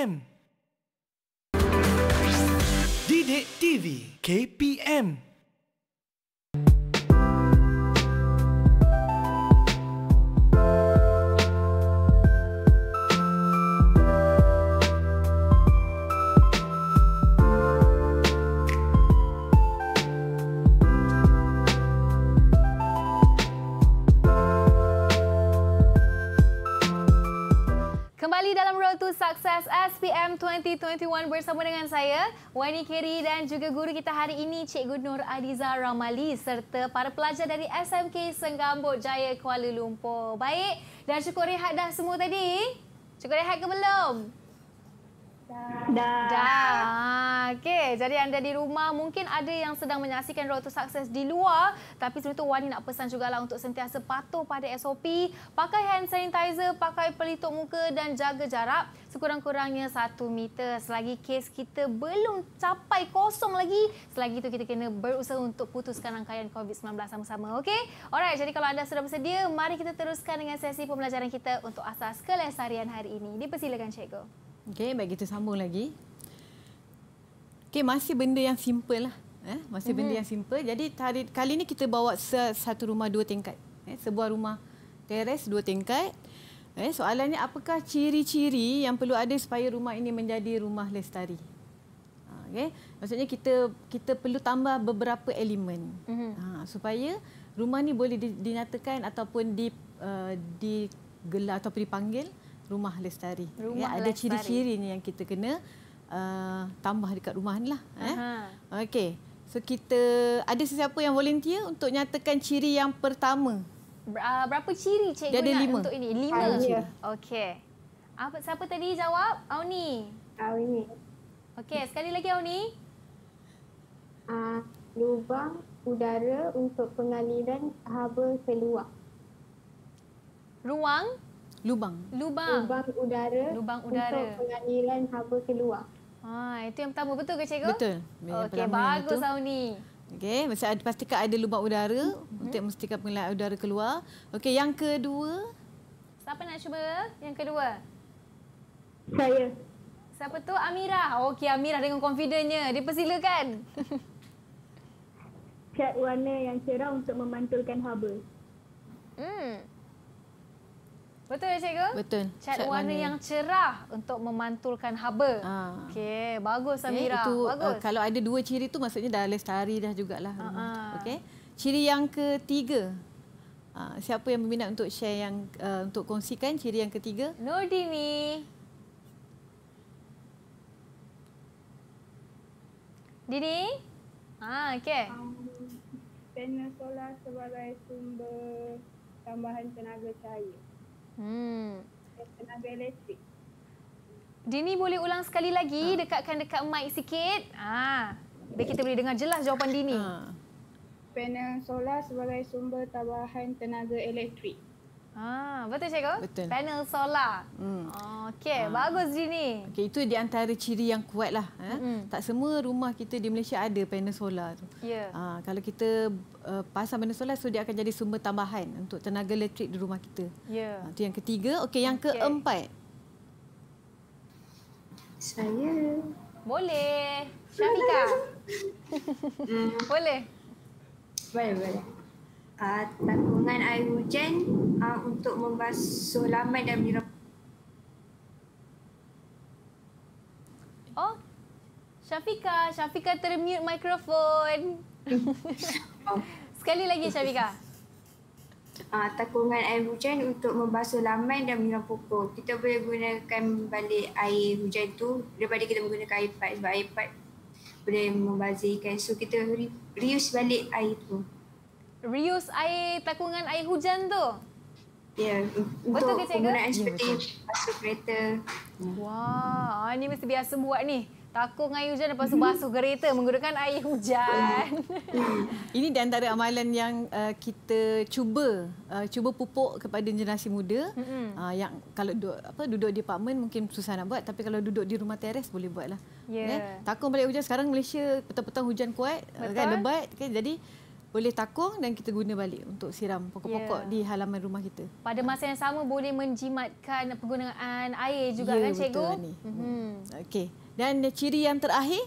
KPM. Didik TV KPM. podcast SPM 2021 bersama dengan saya, Wani Keri dan juga guru kita hari ini, Cik Nur Adiza Ramali serta para pelajar dari SMK Senggambut Jaya Kuala Lumpur. Baik, dan cukup rehat dah semua tadi? Cukup rehat ke belum? Dah. Dah. Okey, jadi anda di rumah mungkin ada yang sedang menyaksikan Road to Success di luar. Tapi sebenarnya itu Wani nak pesan jugalah untuk sentiasa patuh pada SOP. Pakai hand sanitizer, pakai pelitup muka dan jaga jarak sekurang-kurangnya satu meter. Selagi kes kita belum capai kosong lagi, selagi itu kita kena berusaha untuk putuskan rangkaian COVID-19 sama-sama. okay? Alright, jadi kalau anda sudah bersedia, mari kita teruskan dengan sesi pembelajaran kita untuk asas kelesarian hari ini. Dipersilakan, Cikgu. Cikgu. Okey, baik kita sambung lagi. Okey, masih benda yang simple lah. Eh, masih mm-hmm. benda mhm. yang simple. Jadi tari, kali ni kita bawa satu rumah dua tingkat. Eh, sebuah rumah teres dua tingkat. Eh, soalannya apakah ciri-ciri yang perlu ada supaya rumah ini menjadi rumah lestari? Ha, okay. Maksudnya kita kita perlu tambah beberapa elemen mm-hmm. ha, supaya rumah ni boleh dinyatakan ataupun di, uh, digelar atau dipanggil rumah lestari. Ya, rumah ya, ada ciri-cirinya yang kita kena uh, tambah dekat rumah ni lah. Eh. Okey. So kita ada sesiapa yang volunteer untuk nyatakan ciri yang pertama? Uh, berapa ciri cikgu Dia ada nak lima. untuk ini? Lima. Okey. Apa siapa tadi jawab? Auni. Auni. Okey, sekali lagi Auni. Uh, lubang udara untuk pengaliran haba keluar. Ruang lubang lubang lubang udara lubang udara untuk pengambilan hawa keluar ha itu yang pertama betul ke cikgu betul okey bagus Auni okey mesti pastikan ada lubang udara uh-huh. untuk memastikan pengaliran udara keluar okey yang kedua siapa nak cuba yang kedua saya siapa tu Amira okey Amira dengan confidentnya dia persilakan cat warna yang cerah untuk memantulkan haba hmm Betul ya cikgu? Betul. Cat, cat warna, warna yang cerah untuk memantulkan haba. Ha. Okey, bagus Samira. Eh, itu, eh, bagus. Uh, kalau ada dua ciri tu maksudnya dah lestari dah jugalah. Ha. Okey. Ciri yang ketiga. Uh, siapa yang berminat untuk share yang uh, untuk kongsikan ciri yang ketiga? Nordini. Dini? Ha, okey. Um, panel solar sebagai sumber tambahan tenaga cahaya. Hmm. Tenaga elektrik. Dini boleh ulang sekali lagi ha. dekatkan dekat mic sikit. Ah, ha. biar kita boleh dengar jelas jawapan Dini. Ha. Panel solar sebagai sumber tambahan tenaga elektrik. Ah, betul cikgu? Betul. Panel solar. Hmm. Oh, Okey, ah. bagus di ni. Okay, itu di antara ciri yang kuat lah. Eh. Hmm. Tak semua rumah kita di Malaysia ada panel solar. tu. Yeah. Ah, kalau kita uh, pasang panel solar, so dia akan jadi sumber tambahan untuk tenaga elektrik di rumah kita. Yeah. Itu ah, yang ketiga. Okey, yang keempat. Saya. Boleh. Syafiqah. Boleh. Baik, baik uh, tanggungan air hujan uh, untuk membasuh laman dan menyiram. Oh, Syafika, Syafika termute mikrofon. Sekali lagi Syafika. Uh, ah, takungan air hujan untuk membasuh laman dan menyiram pokok. Kita boleh gunakan balik air hujan tu daripada kita menggunakan air pipe sebab air pipe boleh membazirkan. So kita reuse balik air tu reuse air takungan air hujan tu. Ya, yeah, untuk Betul penggunaan seperti basuh kereta. Wah, wow, ah, ini mesti biasa buat ni. Takung air hujan lepas tu basuh kereta menggunakan air hujan. ini di antara amalan yang uh, kita cuba uh, cuba pupuk kepada generasi muda uh, yang kalau duduk apa duduk di apartmen mungkin susah nak buat tapi kalau duduk di rumah teres boleh buatlah. Ya. Yeah. Okay? Takung balik hujan sekarang Malaysia petang-petang hujan kuat uh, kan, Betul. kan lebat okay? jadi boleh takung dan kita guna balik untuk siram pokok-pokok yeah. di halaman rumah kita. Pada masa yang sama boleh menjimatkan penggunaan air juga yeah, kan cikgu? Ya, betul. Mm-hmm. Okey. Dan ciri yang terakhir?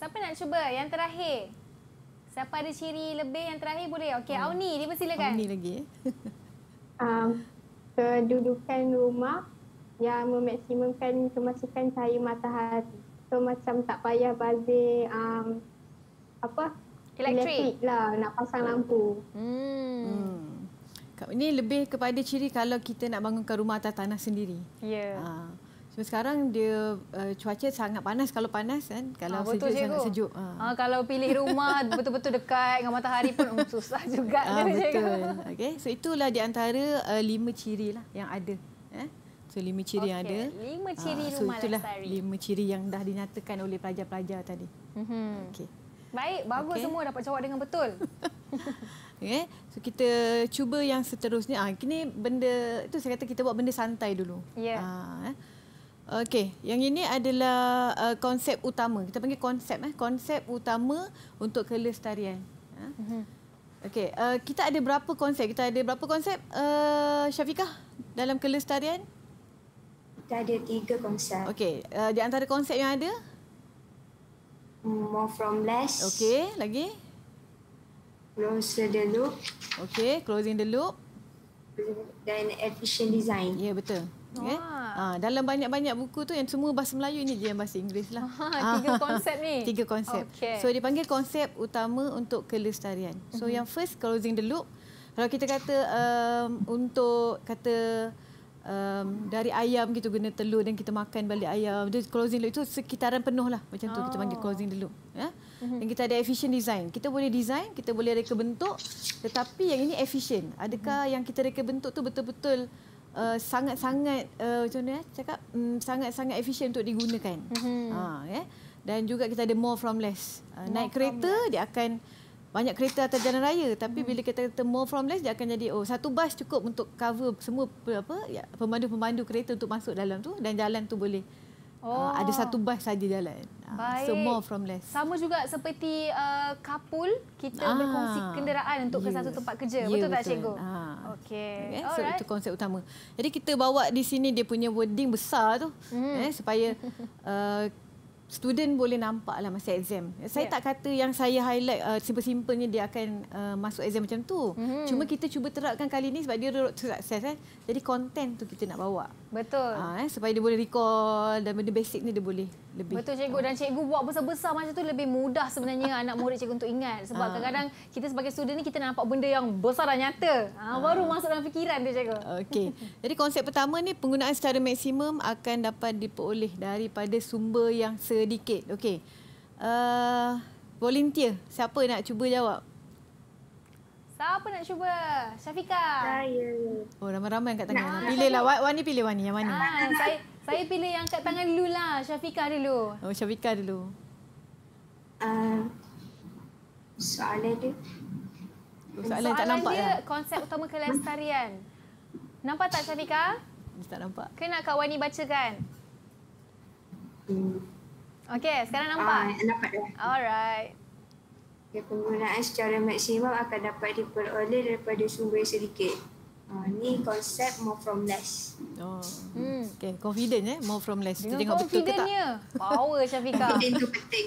Siapa nak cuba yang terakhir? Siapa ada ciri lebih yang terakhir boleh? Okey, oh. Auni, dia persilakan. Auni lagi. um, kedudukan rumah yang memaksimumkan kemasukan cahaya matahari. So macam tak payah bazir um, apa elektrik lah nak pasang lampu. Hmm. hmm. Ini lebih kepada ciri kalau kita nak bangunkan rumah atas tanah sendiri. Ya. Yeah. Ha. Sebab sekarang dia uh, cuaca sangat panas kalau panas kan kalau ha, sejuk sangat sejuk. Ha. Ha, kalau pilih rumah betul-betul dekat dengan matahari pun hmm, susah juga ha, kan, betul. Okay. So itulah di antara uh, lima ciri lah yang ada. Eh. So lima ciri okay. yang ada. Lima ciri ha, so rumah lestari. Itulah lima ciri yang dah dinyatakan oleh pelajar-pelajar tadi. Mm -hmm. Okey. Baik, bagus okay. semua dapat jawab dengan betul. okay. So kita cuba yang seterusnya. Ah, ini benda itu saya kata kita buat benda santai dulu. Yeah. Ah, eh. Okey, yang ini adalah uh, konsep utama. Kita panggil konsep eh, konsep utama untuk kelestarian. Mm-hmm. Ah. Okey, uh, kita ada berapa konsep? Kita ada berapa konsep uh, Syafiqah dalam kelestarian? Kita ada tiga konsep. Okey, uh, di antara konsep yang ada Mm, more from less. Okay, lagi. Close the loop. Okay, closing the loop. Then efficient design. Ya, yeah, betul. Okay. Ha, dalam banyak-banyak buku tu yang semua bahasa Melayu ni je yang bahasa Inggeris lah. Ha, tiga konsep ni. Tiga konsep. Okay. So, dipanggil konsep utama untuk kelestarian. So, mm -hmm. yang first, closing the loop. Kalau kita kata um, untuk kata um, dari ayam kita guna telur dan kita makan balik ayam. Dia closing loop itu sekitaran penuh lah macam oh. tu kita panggil oh. closing loop. Ya? Mhm. Dan kita ada efficient design. Kita boleh design, kita boleh reka bentuk tetapi yang ini efficient. Adakah uh-huh. yang kita reka bentuk tu betul-betul uh, sangat-sangat uh, macam mana eh, cakap um, sangat-sangat efficient untuk digunakan. Uh-huh. Mhm. Ah, ha, ya. okay? Dan juga kita ada more from less. Uh, more naik kereta dia akan banyak kereta atas jalan raya tapi hmm. bila kita kata more from less dia akan jadi oh satu bas cukup untuk cover semua apa ya pemandu-pemandu kereta untuk masuk dalam tu dan jalan tu boleh ah, oh. uh, ada satu bas saja jalan ah, Baik. so more from less sama juga seperti uh, kapul kita ah. berkongsi kenderaan untuk yes. ke ya. satu tempat kerja yes. Ya, betul tak cikgu ah. okey yeah. so right. itu konsep utama jadi kita bawa di sini dia punya wording besar tu hmm. eh supaya uh, student boleh nampak lah masa exam. Saya yeah. tak kata yang saya highlight uh, simple-simplenya dia akan uh, masuk exam macam tu. Mm-hmm. Cuma kita cuba terapkan kali ni sebab dia road to success. Eh. Jadi content tu kita nak bawa. Betul. Uh, eh, supaya dia boleh recall dan benda basic ni dia boleh lebih. Betul cikgu dan cikgu buat besar-besar macam tu lebih mudah sebenarnya anak murid cikgu untuk ingat sebab ah. kadang-kadang kita sebagai student ni kita nak nampak benda yang besar dan nyata. Ha, ha. baru masuk dalam fikiran tu cikgu. Okey. Jadi konsep pertama ni penggunaan secara maksimum akan dapat diperoleh daripada sumber yang sedikit. Okey. Uh, volunteer, siapa nak cuba jawab? Siapa nak cuba? Syafika. Saya. Oh ramai-ramai angkat tangan. Nah, pilihlah Wani pilih Wani yang mana? Ah, saya saya pilih yang kat tangan dulu lah. Syafiqah dulu. Oh, Syafiqah dulu. Uh, soalan dia. Oh, soalan, soalan tak nampak dia, lah. konsep utama kelestarian. Nampak tak Syafiqah? Tak nampak. Kena Kak Wani kan. Hmm. Okey, sekarang nampak? Uh, nampak dah. Alright. Ya, penggunaan secara maksimum akan dapat diperoleh daripada sumber sedikit. Ah, ni konsep more from less. Oh. Hmm. Okay, confident eh? More from less. Kita tengok betul ke tak? Power Syafiqah. itu penting.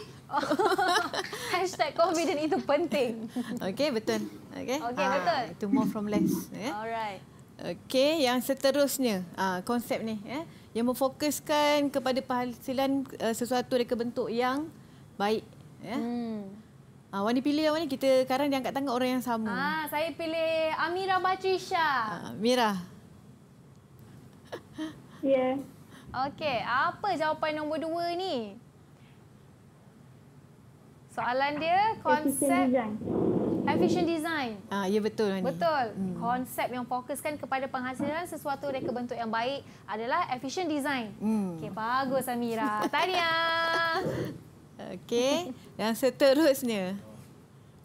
Hashtag confident itu penting. Okay, betul. Okay, okay ah, betul. Itu more from less. Eh? Alright. Okey, yang seterusnya ah, konsep ni eh, yang memfokuskan kepada penghasilan uh, sesuatu dari bentuk yang baik. Eh? Hmm. Ah, awak pilih awak ni kita sekarang dia angkat tangan orang yang sama. Ah, saya pilih Amira Batrisha. Ah, Mira. Ya. Yeah. Okey, apa jawapan nombor dua ni? Soalan dia konsep efficient design. design. Ah, ya betul ni. Betul. Hmm. Konsep yang fokuskan kepada penghasilan sesuatu reka bentuk yang baik adalah efficient design. Hmm. Okey, bagus Amira. Tahniah. Okey, yang seterusnya.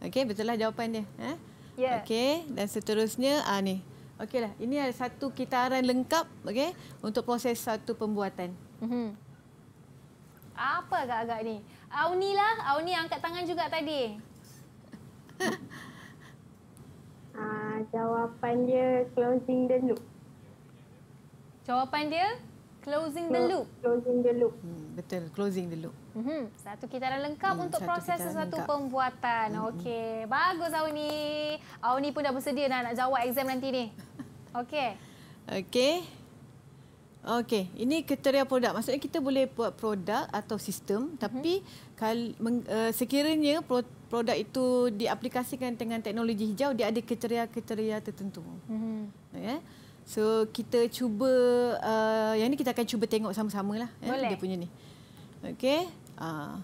Okey, betul lah jawapan dia. Eh? Ha? Yeah. Okey, dan seterusnya ah ni. Okeylah, ini ada satu kitaran lengkap okey untuk proses satu pembuatan. Mm-hmm. Apa agak-agak ni? Aunilah, lah, Auni angkat tangan juga tadi. Ah, uh, jawapan dia closing the loop. Jawapan dia closing the loop. Closing the loop. Hmm, betul, closing the loop. Mm-hmm. Satu kitaran lengkap mm, untuk satu proses sesuatu lengkap. pembuatan. Mm-hmm. Okey, bagus Auni. Auni pun dah bersedia nak, nak jawab exam nanti ni. Okey. Okey. Okey, ini kriteria produk. Maksudnya kita boleh buat produk atau sistem mm-hmm. tapi kal- meng- uh, sekiranya pro- produk itu diaplikasikan dengan teknologi hijau, dia ada kriteria-kriteria tertentu. Mm-hmm. Okey. Ya. So kita cuba uh, yang ni kita akan cuba tengok sama-samalah ya eh, dia punya ni. Okey. Ah.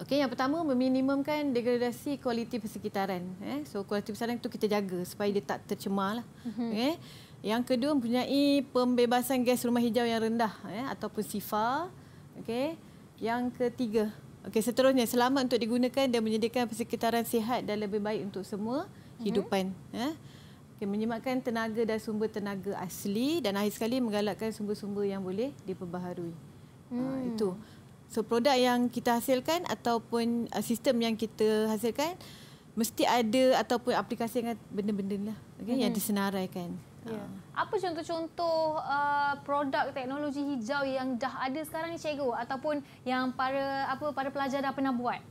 Okey, yang pertama meminimumkan degradasi kualiti persekitaran. Eh, so kualiti persekitaran itu kita jaga supaya dia tak tercemar lah. Okey. Mhm. Eh. Yang kedua mempunyai pembebasan gas rumah hijau yang rendah eh, ataupun sifar. Okey. Yang ketiga. Okey, seterusnya selamat untuk digunakan dan menyediakan persekitaran sihat dan lebih baik untuk semua mhm. hidupan. Mm-hmm. Eh. Okay, menyematkan tenaga dan sumber tenaga asli dan akhir sekali menggalakkan sumber-sumber yang boleh diperbaharui. Ah, hmm. Itu. So produk yang kita hasilkan ataupun uh, sistem yang kita hasilkan mesti ada ataupun aplikasi dengan benda-benda lah, okay, hmm. yang disenaraikan. Yeah. Ya. Apa contoh-contoh uh, produk teknologi hijau yang dah ada sekarang ni cikgu ataupun yang para apa para pelajar dah pernah buat?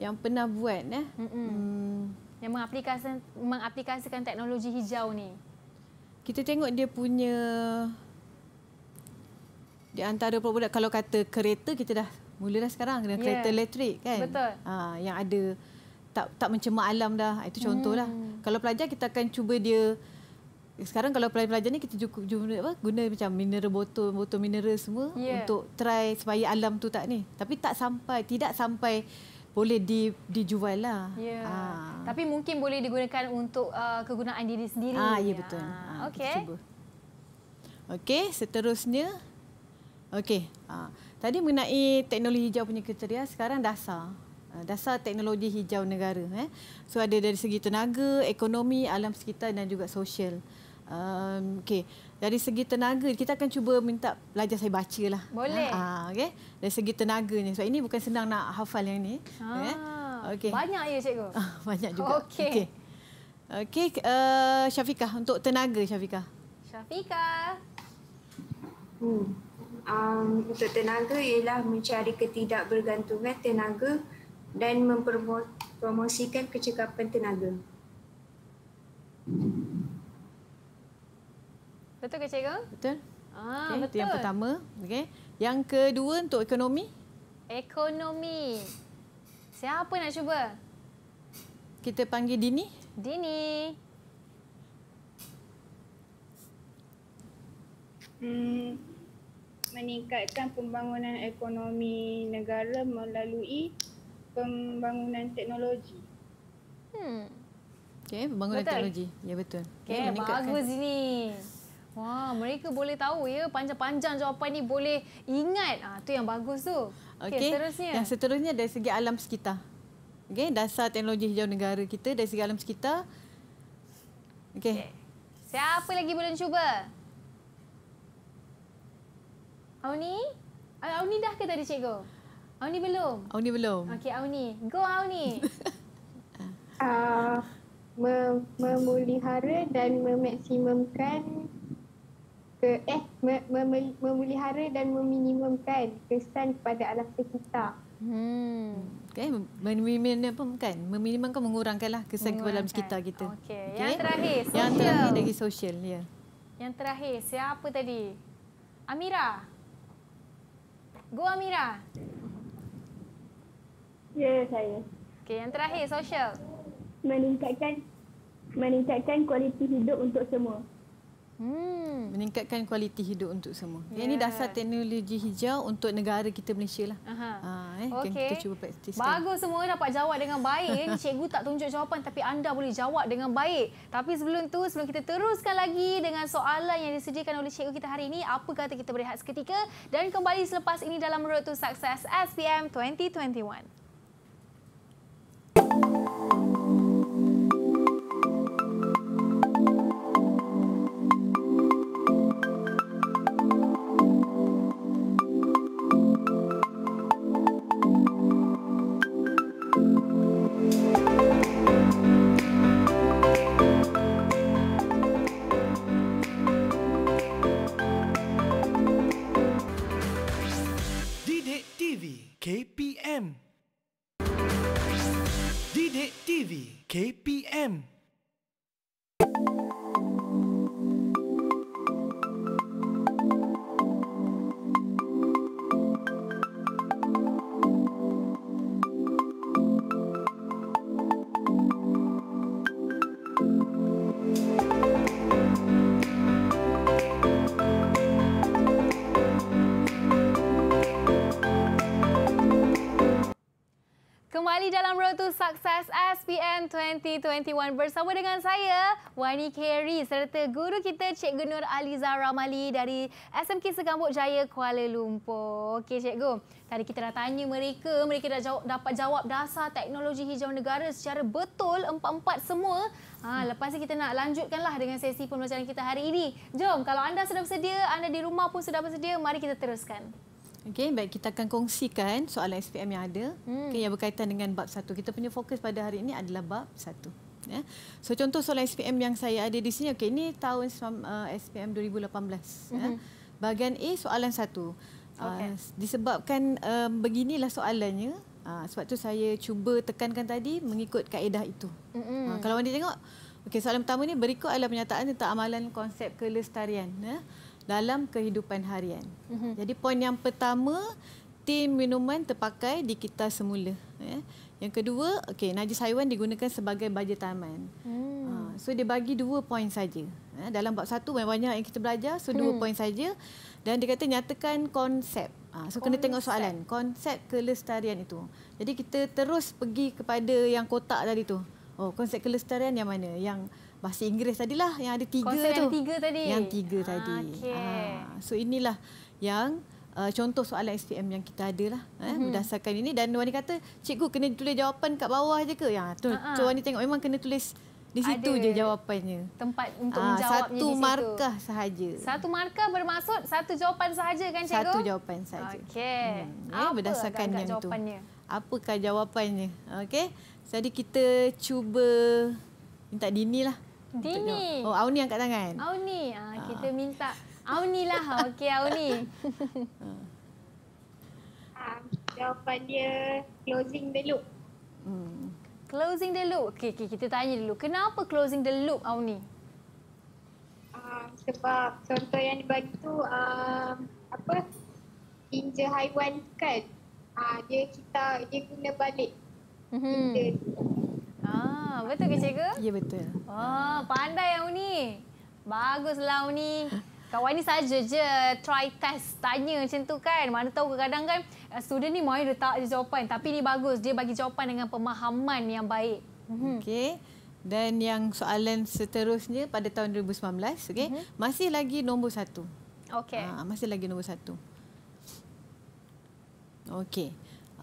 Yang pernah buat eh. Hmm. Yang mengaplikasikan mengaplikasikan teknologi hijau ni. Kita tengok dia punya di antara produk kalau kata kereta kita dah mulalah sekarang dengan yeah. kereta ya. elektrik kan Betul. Ha, yang ada tak tak mencemar alam dah ah, itu contohlah hmm. kalau pelajar kita akan cuba dia sekarang kalau pelajar-pelajar ni kita cukup guna apa guna macam mineral botol botol mineral semua yeah. untuk try supaya alam tu tak ni tapi tak sampai tidak sampai boleh di dijual lah. Ya. Ha. Tapi mungkin boleh digunakan untuk uh, kegunaan diri sendiri. Ah ha, ya betul. Ha, Okey. Okey, seterusnya Okey. Ha. Tadi mengenai teknologi hijau punya kriteria, sekarang dasar. Ah, dasar teknologi hijau negara. Eh. So ada dari segi tenaga, ekonomi, alam sekitar dan juga sosial. Um, okay. Dari segi tenaga, kita akan cuba minta pelajar saya baca. Lah. Boleh. Ha, ah, okay. Dari segi tenaga ni. Sebab ini bukan senang nak hafal yang ini. Ha. Eh. Okay. Banyak ya, Cikgu? Banyak juga. Okey. Okay. Okay, uh, eh, Syafiqah, untuk tenaga Syafiqah. Syafiqah. Hmm um, untuk tenaga ialah mencari ketidakbergantungan tenaga dan mempromosikan kecekapan tenaga. Betul ke cikgu? Betul. Ah, okay, betul. Yang pertama. Okay. Yang kedua untuk ekonomi. Ekonomi. Siapa nak cuba? Kita panggil Dini. Dini. Hmm, meningkatkan pembangunan ekonomi negara melalui pembangunan teknologi. Hmm. Okey, pembangunan betul. teknologi. Ya betul. Okey, bagus ini. Wah, mereka boleh tahu ya panjang-panjang jawapan ini boleh ingat. Ah, tu yang bagus tu. Okey, okay. seterusnya. Yang seterusnya dari segi alam sekitar. Okey, dasar teknologi hijau negara kita dari segi alam sekitar. Okey. Okay. Siapa lagi boleh cuba? Auni? Ah, Auni dah ke tadi cikgu? Auni belum? Auni belum. Okey, Auni. Go, Auni. uh, ah, mem- memulihara dan memaksimumkan ke, eh, mem- mem- dan meminimumkan kesan kepada alam sekitar. Hmm. Okay. Meminimal pun kan? Meminimalkan, mengurangkanlah kesan mengurangkan. kepada alam sekitar kita. Okay. okay. Yang terakhir, social. Yang terakhir lagi social, ya. Yeah. Yang terakhir, siapa tadi? Amira. Go Amira. Ya, saya. Okey, yang terakhir, social Meningkatkan meningkatkan kualiti hidup untuk semua. Hmm. Meningkatkan kualiti hidup untuk semua. Yeah. Yang ini ya. dasar teknologi hijau untuk negara kita Malaysia lah. Ha, eh, okay. kan kita cuba praktis. Bagus semua dapat jawab dengan baik. Cikgu tak tunjuk jawapan tapi anda boleh jawab dengan baik. Tapi sebelum tu, sebelum kita teruskan lagi dengan soalan yang disediakan oleh cikgu kita hari ini. Apa kata kita berehat seketika dan kembali selepas ini dalam Road to Success SPM 2021. sukses SPM 2021 bersama dengan saya, Wani Carey serta guru kita Cikgu Nur Aliza Ramali dari SMK Segambut Jaya Kuala Lumpur. Okey Cikgu, tadi kita dah tanya mereka, mereka dah jawab, dapat jawab dasar teknologi hijau negara secara betul empat-empat semua. Ha, lepas ni kita nak lanjutkanlah dengan sesi pembelajaran kita hari ini. Jom, kalau anda sudah bersedia, anda di rumah pun sudah bersedia, mari kita teruskan. Okey, baik kita akan kongsikan soalan SPM yang ada hmm. okay, yang berkaitan dengan bab satu. Kita punya fokus pada hari ini adalah bab satu. Ya. So contoh soalan SPM yang saya ada di sini, okey ini tahun uh, SPM 2018. Hmm. Ya. Mm-hmm. Bahagian A soalan satu. Okay. Uh, disebabkan um, beginilah soalannya, uh, sebab tu saya cuba tekankan tadi mengikut kaedah itu. Hmm. Uh, kalau anda tengok, okey soalan pertama ni berikut adalah pernyataan tentang amalan konsep kelestarian. Ya dalam kehidupan harian. Mm-hmm. Jadi poin yang pertama, tin minuman terpakai di kita semula. Eh. Yang kedua, okay, najis haiwan digunakan sebagai baja taman. Mm. so dia bagi dua poin saja. Eh, dalam bab satu banyak yang kita belajar, so mm. dua hmm. poin saja. Dan dia kata nyatakan konsep. Ah, so konsep. kena tengok soalan. Konsep kelestarian itu. Jadi kita terus pergi kepada yang kotak tadi tu. Oh, konsep kelestarian yang mana? Yang bahasa Inggeris lah yang ada tiga Konsep tu. Yang tiga tadi. Yang tiga ah, tadi. Okay. Ah, so inilah yang uh, contoh soalan SPM yang kita ada lah. Eh, mm-hmm. Berdasarkan ini dan Wani kata cikgu kena tulis jawapan kat bawah je ke? Ya tu. Uh-huh. So ah. Wani tengok memang kena tulis di situ ada je jawapannya. Tempat untuk ah, menjawab satu di situ. Satu markah sahaja. Satu markah bermaksud satu jawapan sahaja kan cikgu? Satu jawapan sahaja. Okay. Hmm. Eh, berdasarkan yang tu. Apakah jawapannya? Okey. Jadi kita cuba minta Dini lah Hmm, Dini. Oh, Auni angkat tangan. Auni. Ha, kita ha. minta Auni lah. Ah, okey, Auni. Hmm. Jawapan dia closing the loop. Hmm. Closing the loop. Okey, okay, kita tanya dulu. Kenapa closing the loop, Auni? Um, sebab contoh yang dibagi tu um, apa injer haiwan kan. Uh, dia kita dia guna balik. Mm -hmm. Ah, betul ke cikgu? Ya betul. Ah, pandai yang ni. Baguslah Uni. Kawan ni saja je try test tanya macam tu kan. Mana tahu kadang-kadang kan eh, student ni mahu letak je jawapan tapi ni bagus dia bagi jawapan dengan pemahaman yang baik. Mhm. Okey. Dan yang soalan seterusnya pada tahun 2019, okey. Uh-huh. Masih lagi nombor satu. Okey. Ha, masih lagi nombor satu. Okey.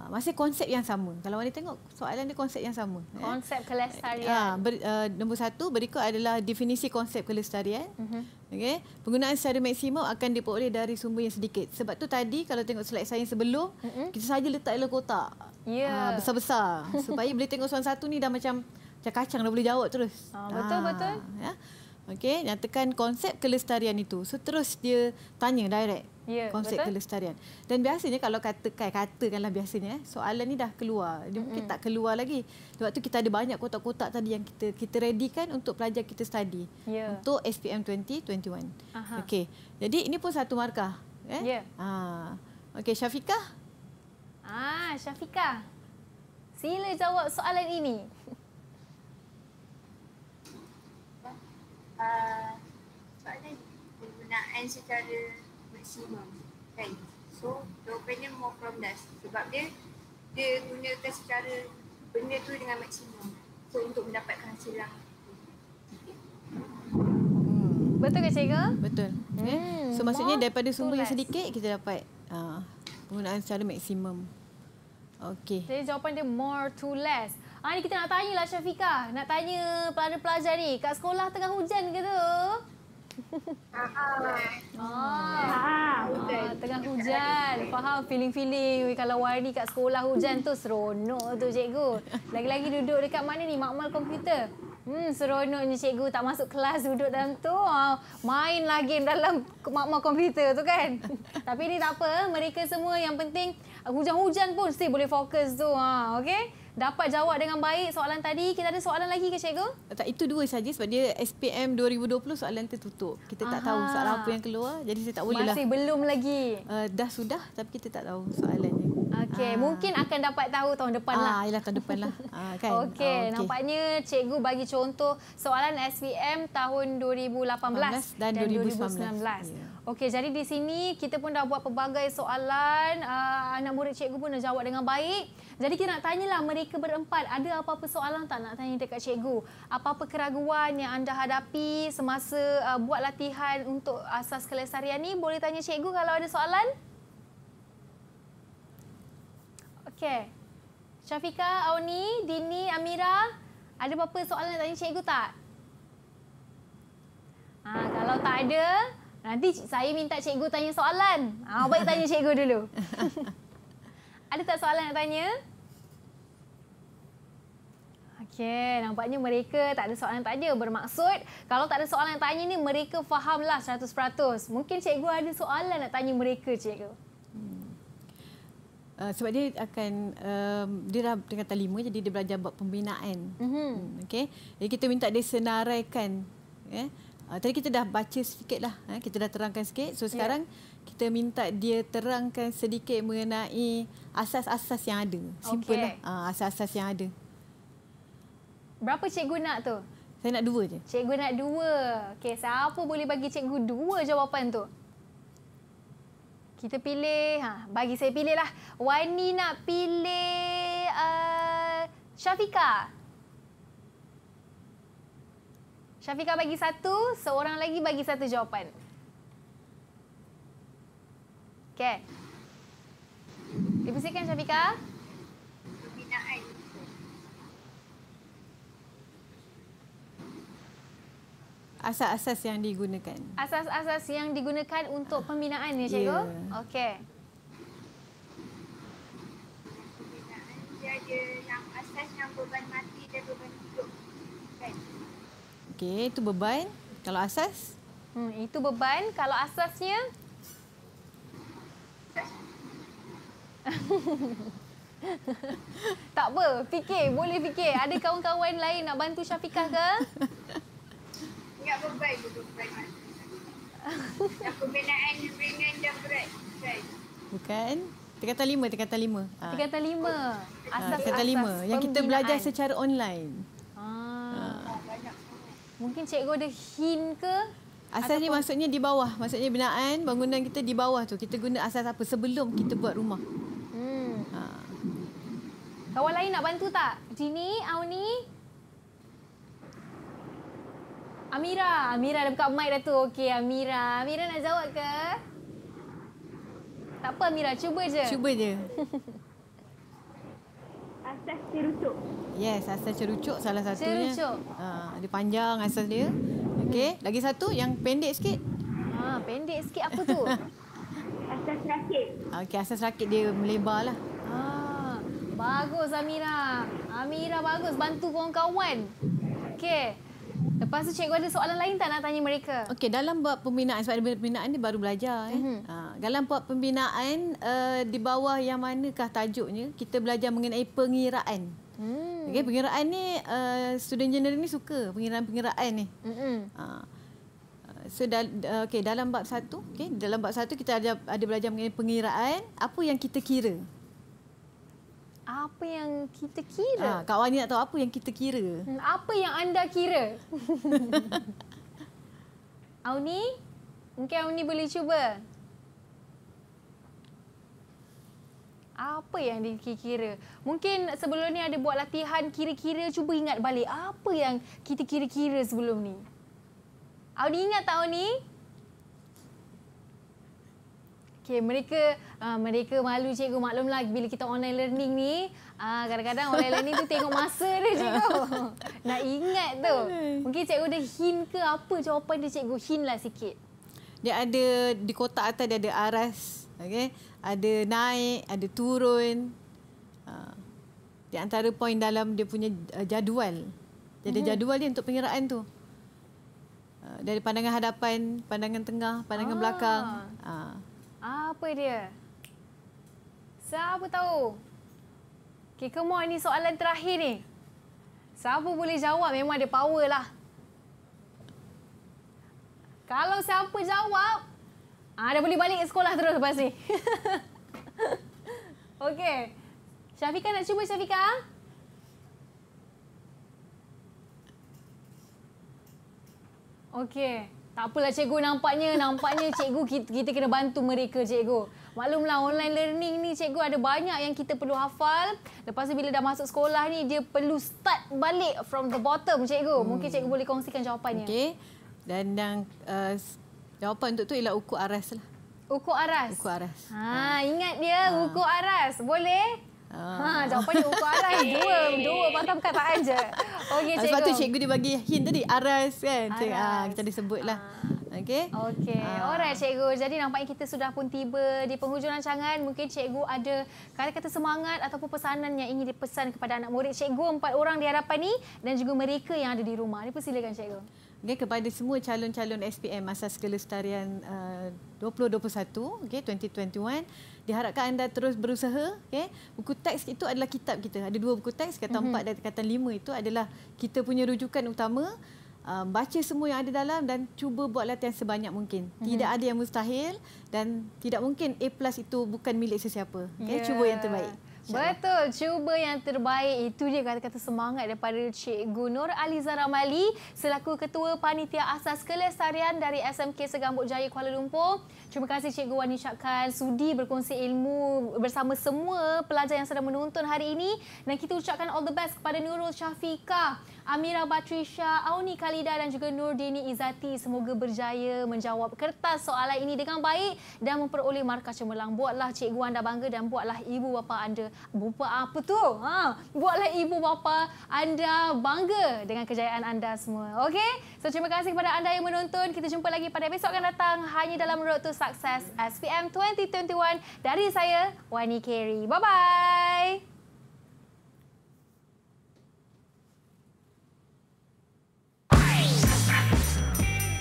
Ah, masih konsep yang sama. Kalau anda tengok soalan dia konsep yang sama. Eh. Konsep kelestarian. Ha, ber, uh, nombor satu berikut adalah definisi konsep kelestarian. Uh-huh. Mhm. Okay. Penggunaan secara maksimum akan diperoleh dari sumber yang sedikit. Sebab tu tadi kalau tengok slide saya sebelum, uh-huh. kita saja letak dalam kotak. Yeah. Ya. Ha, besar-besar. Supaya boleh tengok soalan satu ni dah macam, macam kacang, dah boleh jawab terus. Ha, betul, ha, betul. Ya. Okey, nyatakan konsep kelestarian itu. So terus dia tanya direct yeah, ya, konsep betul? kelestarian. Dan biasanya kalau kata katakan katakanlah biasanya soalan ni dah keluar. Dia mm-hmm. mungkin tak keluar lagi. Sebab tu kita ada banyak kotak-kotak tadi yang kita kita readykan untuk pelajar kita study. Yeah. Untuk SPM 2021. Okey. Jadi ini pun satu markah, eh? Yeah. Ha. Okey, Syafiqah? Ah, Syafiqah. Sila jawab soalan ini. Ah, soalnya penggunaan secara maksimum kan so jawapannya more from less sebab dia dia gunakan secara benda tu dengan maksimum so untuk mendapatkan hasil yang hmm. Betul ke cikgu? Betul. Hmm. Yeah. So maksudnya daripada sumber yang sedikit kita dapat uh, penggunaan secara maksimum. Okey. Jadi jawapan dia more to less. Ah ni kita nak tanya lah, Syafika, nak tanya para pelajar ni, kat sekolah tengah hujan ke tu? Ah. Ah. ah. ah, ah tengah hujan. Faham feeling-feeling kalau hari kat sekolah hujan tu seronok tu cikgu. Lagi-lagi duduk dekat mana ni makmal komputer. Hmm seronoknya cikgu tak masuk kelas duduk dalam tu. Ah, main lagi dalam makmal komputer tu kan. Tapi ni tak apa, mereka semua yang penting hujan-hujan pun still boleh fokus tu. Ha, ah, okey dapat jawab dengan baik soalan tadi. Kita ada soalan lagi ke cikgu? Eh, tak, itu dua saja sebab dia SPM 2020 soalan tertutup. Kita Aha. tak tahu soalan apa yang keluar. Jadi saya tak boleh lah. Masih belum lagi. Uh, dah sudah tapi kita tak tahu soalannya. Okey, ah. mungkin akan dapat tahu tahun depan ah, lah. Ah, yalah, tahun depan lah. ah, kan? Okey, ah, okay. nampaknya cikgu bagi contoh soalan SPM tahun 2018 dan, dan 2019. 2019. Yeah. Okey, jadi di sini kita pun dah buat pelbagai soalan. Uh, anak murid cikgu pun dah jawab dengan baik. Jadi kita nak tanyalah mereka berempat, ada apa-apa soalan tak nak tanya dekat cikgu? Apa-apa keraguan yang anda hadapi semasa uh, buat latihan untuk asas kelesarian ni? Boleh tanya cikgu kalau ada soalan? care. Syafika, Auni, Dini, Amira, ada apa-apa soalan nak tanya cikgu tak? Ha, kalau tak ada, nanti saya minta cikgu tanya soalan. Ha, baik tanya cikgu dulu. ada tak soalan nak tanya? Okey, nampaknya mereka tak ada soalan tak ada. Bermaksud kalau tak ada soalan yang tanya ni mereka fahamlah 100%. Mungkin cikgu ada soalan nak tanya mereka cikgu. Hmm. Uh, sebab dia akan um, dia dah dengan talimu jadi dia belajar buat pembinaan. Mm-hmm. Hmm, okay. Jadi kita minta dia senaraikan. Yeah. Uh, tadi kita dah baca sedikit lah. Eh. Kita dah terangkan sikit. So ya. sekarang yeah. kita minta dia terangkan sedikit mengenai asas-asas yang ada. Simple okay. lah. Uh, asas-asas yang ada. Berapa cikgu nak tu? Saya nak dua je. Cikgu nak dua. Okay, siapa boleh bagi cikgu dua jawapan tu? kita pilih ha bagi saya pilih lah Wani nak pilih uh, Shafika Shafika bagi satu seorang lagi bagi satu jawapan Okey Dipersihkan Shafika asas-asas yang digunakan. Asas-asas yang digunakan untuk pembinaan ya Cikgu? Yeah. Pembinaan ada yang asas yang beban mati dan beban hidup. Okey, okay, itu beban. Kalau asas? Hmm, itu beban. Kalau asasnya? tak apa, fikir. Boleh fikir. Ada kawan-kawan lain nak bantu Syafiqah ke? Ingat bebai tu bebai mana? pembinaan ringan dan berat. Bukan. Tingkatan lima, tingkatan lima. Ah. Tingkatan lima. Ah, asas, tingkatan lima. Yang pembinaan. kita belajar secara online. Ah. Mungkin cikgu ada hint ke? Asas ataupun... ni maksudnya di bawah. Maksudnya binaan bangunan kita di bawah tu. Kita guna asas apa sebelum kita buat rumah. Hmm. Ha. Kawan lain nak bantu tak? Jini, Auni? Amira, Amira dah buka mic dah tu. Okey, Amira. Amira nak jawab ke? Tak apa Amira, cuba je. Cuba je. asas cerucuk. Yes, asas cerucuk salah satunya. Cerucuk. Ha, dia panjang asas dia. Okey, lagi satu yang pendek sikit. Ha, pendek sikit apa tu? asas rakit. Okey, asas rakit dia melebarlah. Ha, bagus Amira. Amira bagus bantu kawan-kawan. Okey. Lepas tu cikgu ada soalan lain tak nak tanya mereka? Okey, dalam buat pembinaan sebab pembinaan ni baru belajar eh. Uh dalam buat pembinaan uh, di bawah yang manakah tajuknya? Kita belajar mengenai pengiraan. Hmm. Okey, pengiraan ni uh, student engineer ni suka pengiraan-pengiraan ni. Hmm. Uh So, da okay, dalam bab satu, okay, dalam bab satu kita ada, ada belajar mengenai pengiraan, apa yang kita kira? apa yang kita kira. Ha, Kak Wani nak tahu apa yang kita kira. Hmm, apa yang anda kira. Auni, mungkin Auni boleh cuba. Apa yang dikira Mungkin sebelum ni ada buat latihan kira-kira cuba ingat balik apa yang kita kira-kira sebelum ni. Auni ingat tak Auni? Okey, mereka uh, mereka malu cikgu maklumlah bila kita online learning ni, uh, kadang-kadang online learning tu tengok masa dia cikgu. Nak ingat tu. Mungkin cikgu dah hint ke apa jawapan dia cikgu hint lah sikit. Dia ada di kotak atas dia ada aras, okey. Ada naik, ada turun. Uh, di antara poin dalam dia punya uh, jadual. Jadi hmm jadual dia untuk pengiraan tu. Ah, dari pandangan hadapan, pandangan tengah, pandangan ah. belakang. Uh, apa dia? Siapa tahu? Okay, come on. Ini soalan terakhir ni. Siapa boleh jawab memang ada power lah. Kalau siapa jawab, ada ah, boleh balik ke sekolah terus lepas ni. Okey. Syafika nak cuba Syafika? Okey. Tak apalah cikgu nampaknya nampaknya cikgu kita, kita kena bantu mereka cikgu. Maklumlah online learning ni cikgu ada banyak yang kita perlu hafal. Lepas tu bila dah masuk sekolah ni dia perlu start balik from the bottom cikgu. Hmm. Mungkin cikgu boleh kongsikan jawapannya. Okey. Dan yang uh, jawapan untuk tu ialah ukur aras lah. Ukur aras. Ukur aras. Ha, ha. ingat dia ha. ukur aras. Boleh? Ha, ah. jawapan dua ke arah dua, dua patah perkataan je. Okey cikgu. Ah, sebab tu cikgu dia bagi hint tadi aras kan. Ah, aras. Ha, kita ada sebutlah. Ha. Okay, Okey. Ha. Alright cikgu. Jadi nampaknya kita sudah pun tiba di penghujung rancangan. Mungkin cikgu ada kata-kata semangat ataupun pesanan yang ingin dipesan kepada anak murid cikgu empat orang di hadapan ni dan juga mereka yang ada di rumah. Ini Ni silakan cikgu. Okay, kepada semua calon-calon SPM Masa Sekolah Setarian uh, 2021, okay, 2021, diharapkan anda terus berusaha okey buku teks itu adalah kitab kita ada dua buku teks kata mm-hmm. empat dan kata lima itu adalah kita punya rujukan utama uh, baca semua yang ada dalam dan cuba buat latihan sebanyak mungkin mm-hmm. tidak ada yang mustahil dan tidak mungkin A+ plus itu bukan milik sesiapa okey yeah. cuba yang terbaik Cik Betul, Nur. cuba yang terbaik. Itu dia kata-kata semangat daripada Cik Gunur Aliza Ramali selaku Ketua Panitia Asas Kelestarian dari SMK Segambut Jaya Kuala Lumpur. Terima kasih Cik Wan Ishakkan sudi berkongsi ilmu bersama semua pelajar yang sedang menonton hari ini. Dan kita ucapkan all the best kepada Nurul Syafika, Amira Patricia, Auni Khalida dan juga Nur Dini Izati. Semoga berjaya menjawab kertas soalan ini dengan baik dan memperoleh markah cemerlang. Buatlah Cik Cikgu anda bangga dan buatlah ibu bapa anda Bupa apa tu? Ha, buatlah ibu bapa anda bangga dengan kejayaan anda semua. Okey? So terima kasih kepada anda yang menonton. Kita jumpa lagi pada episod akan datang hanya dalam Road to Success SPM 2021 dari saya Wani Kerry. Bye bye.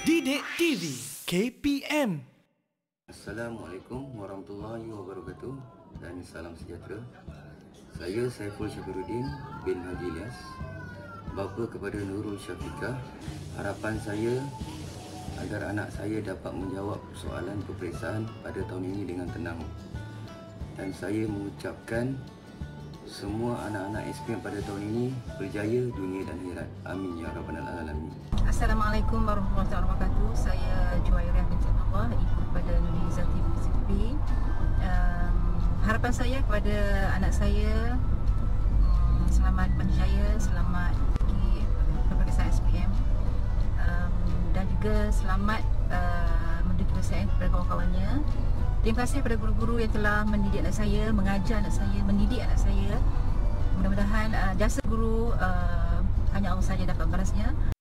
Didik TV KPM Assalamualaikum warahmatullahi wabarakatuh dan salam sejahtera. Saya Saiful Syafiruddin bin Haji Lias. bapa kepada Nurul Syafiqah. Harapan saya agar anak saya dapat menjawab soalan peperiksaan pada tahun ini dengan tenang. Dan saya mengucapkan semua anak-anak SPM pada tahun ini berjaya dunia dan akhirat. Amin ya rabbal alamin. Assalamualaikum warahmatullahi wabarakatuh. Saya Juwairah binti Allah, ibu kepada Nurul Zati Musibbi. Uh, harapan saya kepada anak saya um, selamat berjaya selamat pergi peperiksaan SPM um, dan juga selamat uh, mendidik saya kepada kawan-kawannya terima kasih kepada guru-guru yang telah mendidik anak saya mengajar anak saya mendidik anak saya mudah-mudahan uh, jasa guru uh, hanya Allah saja dapat balasnya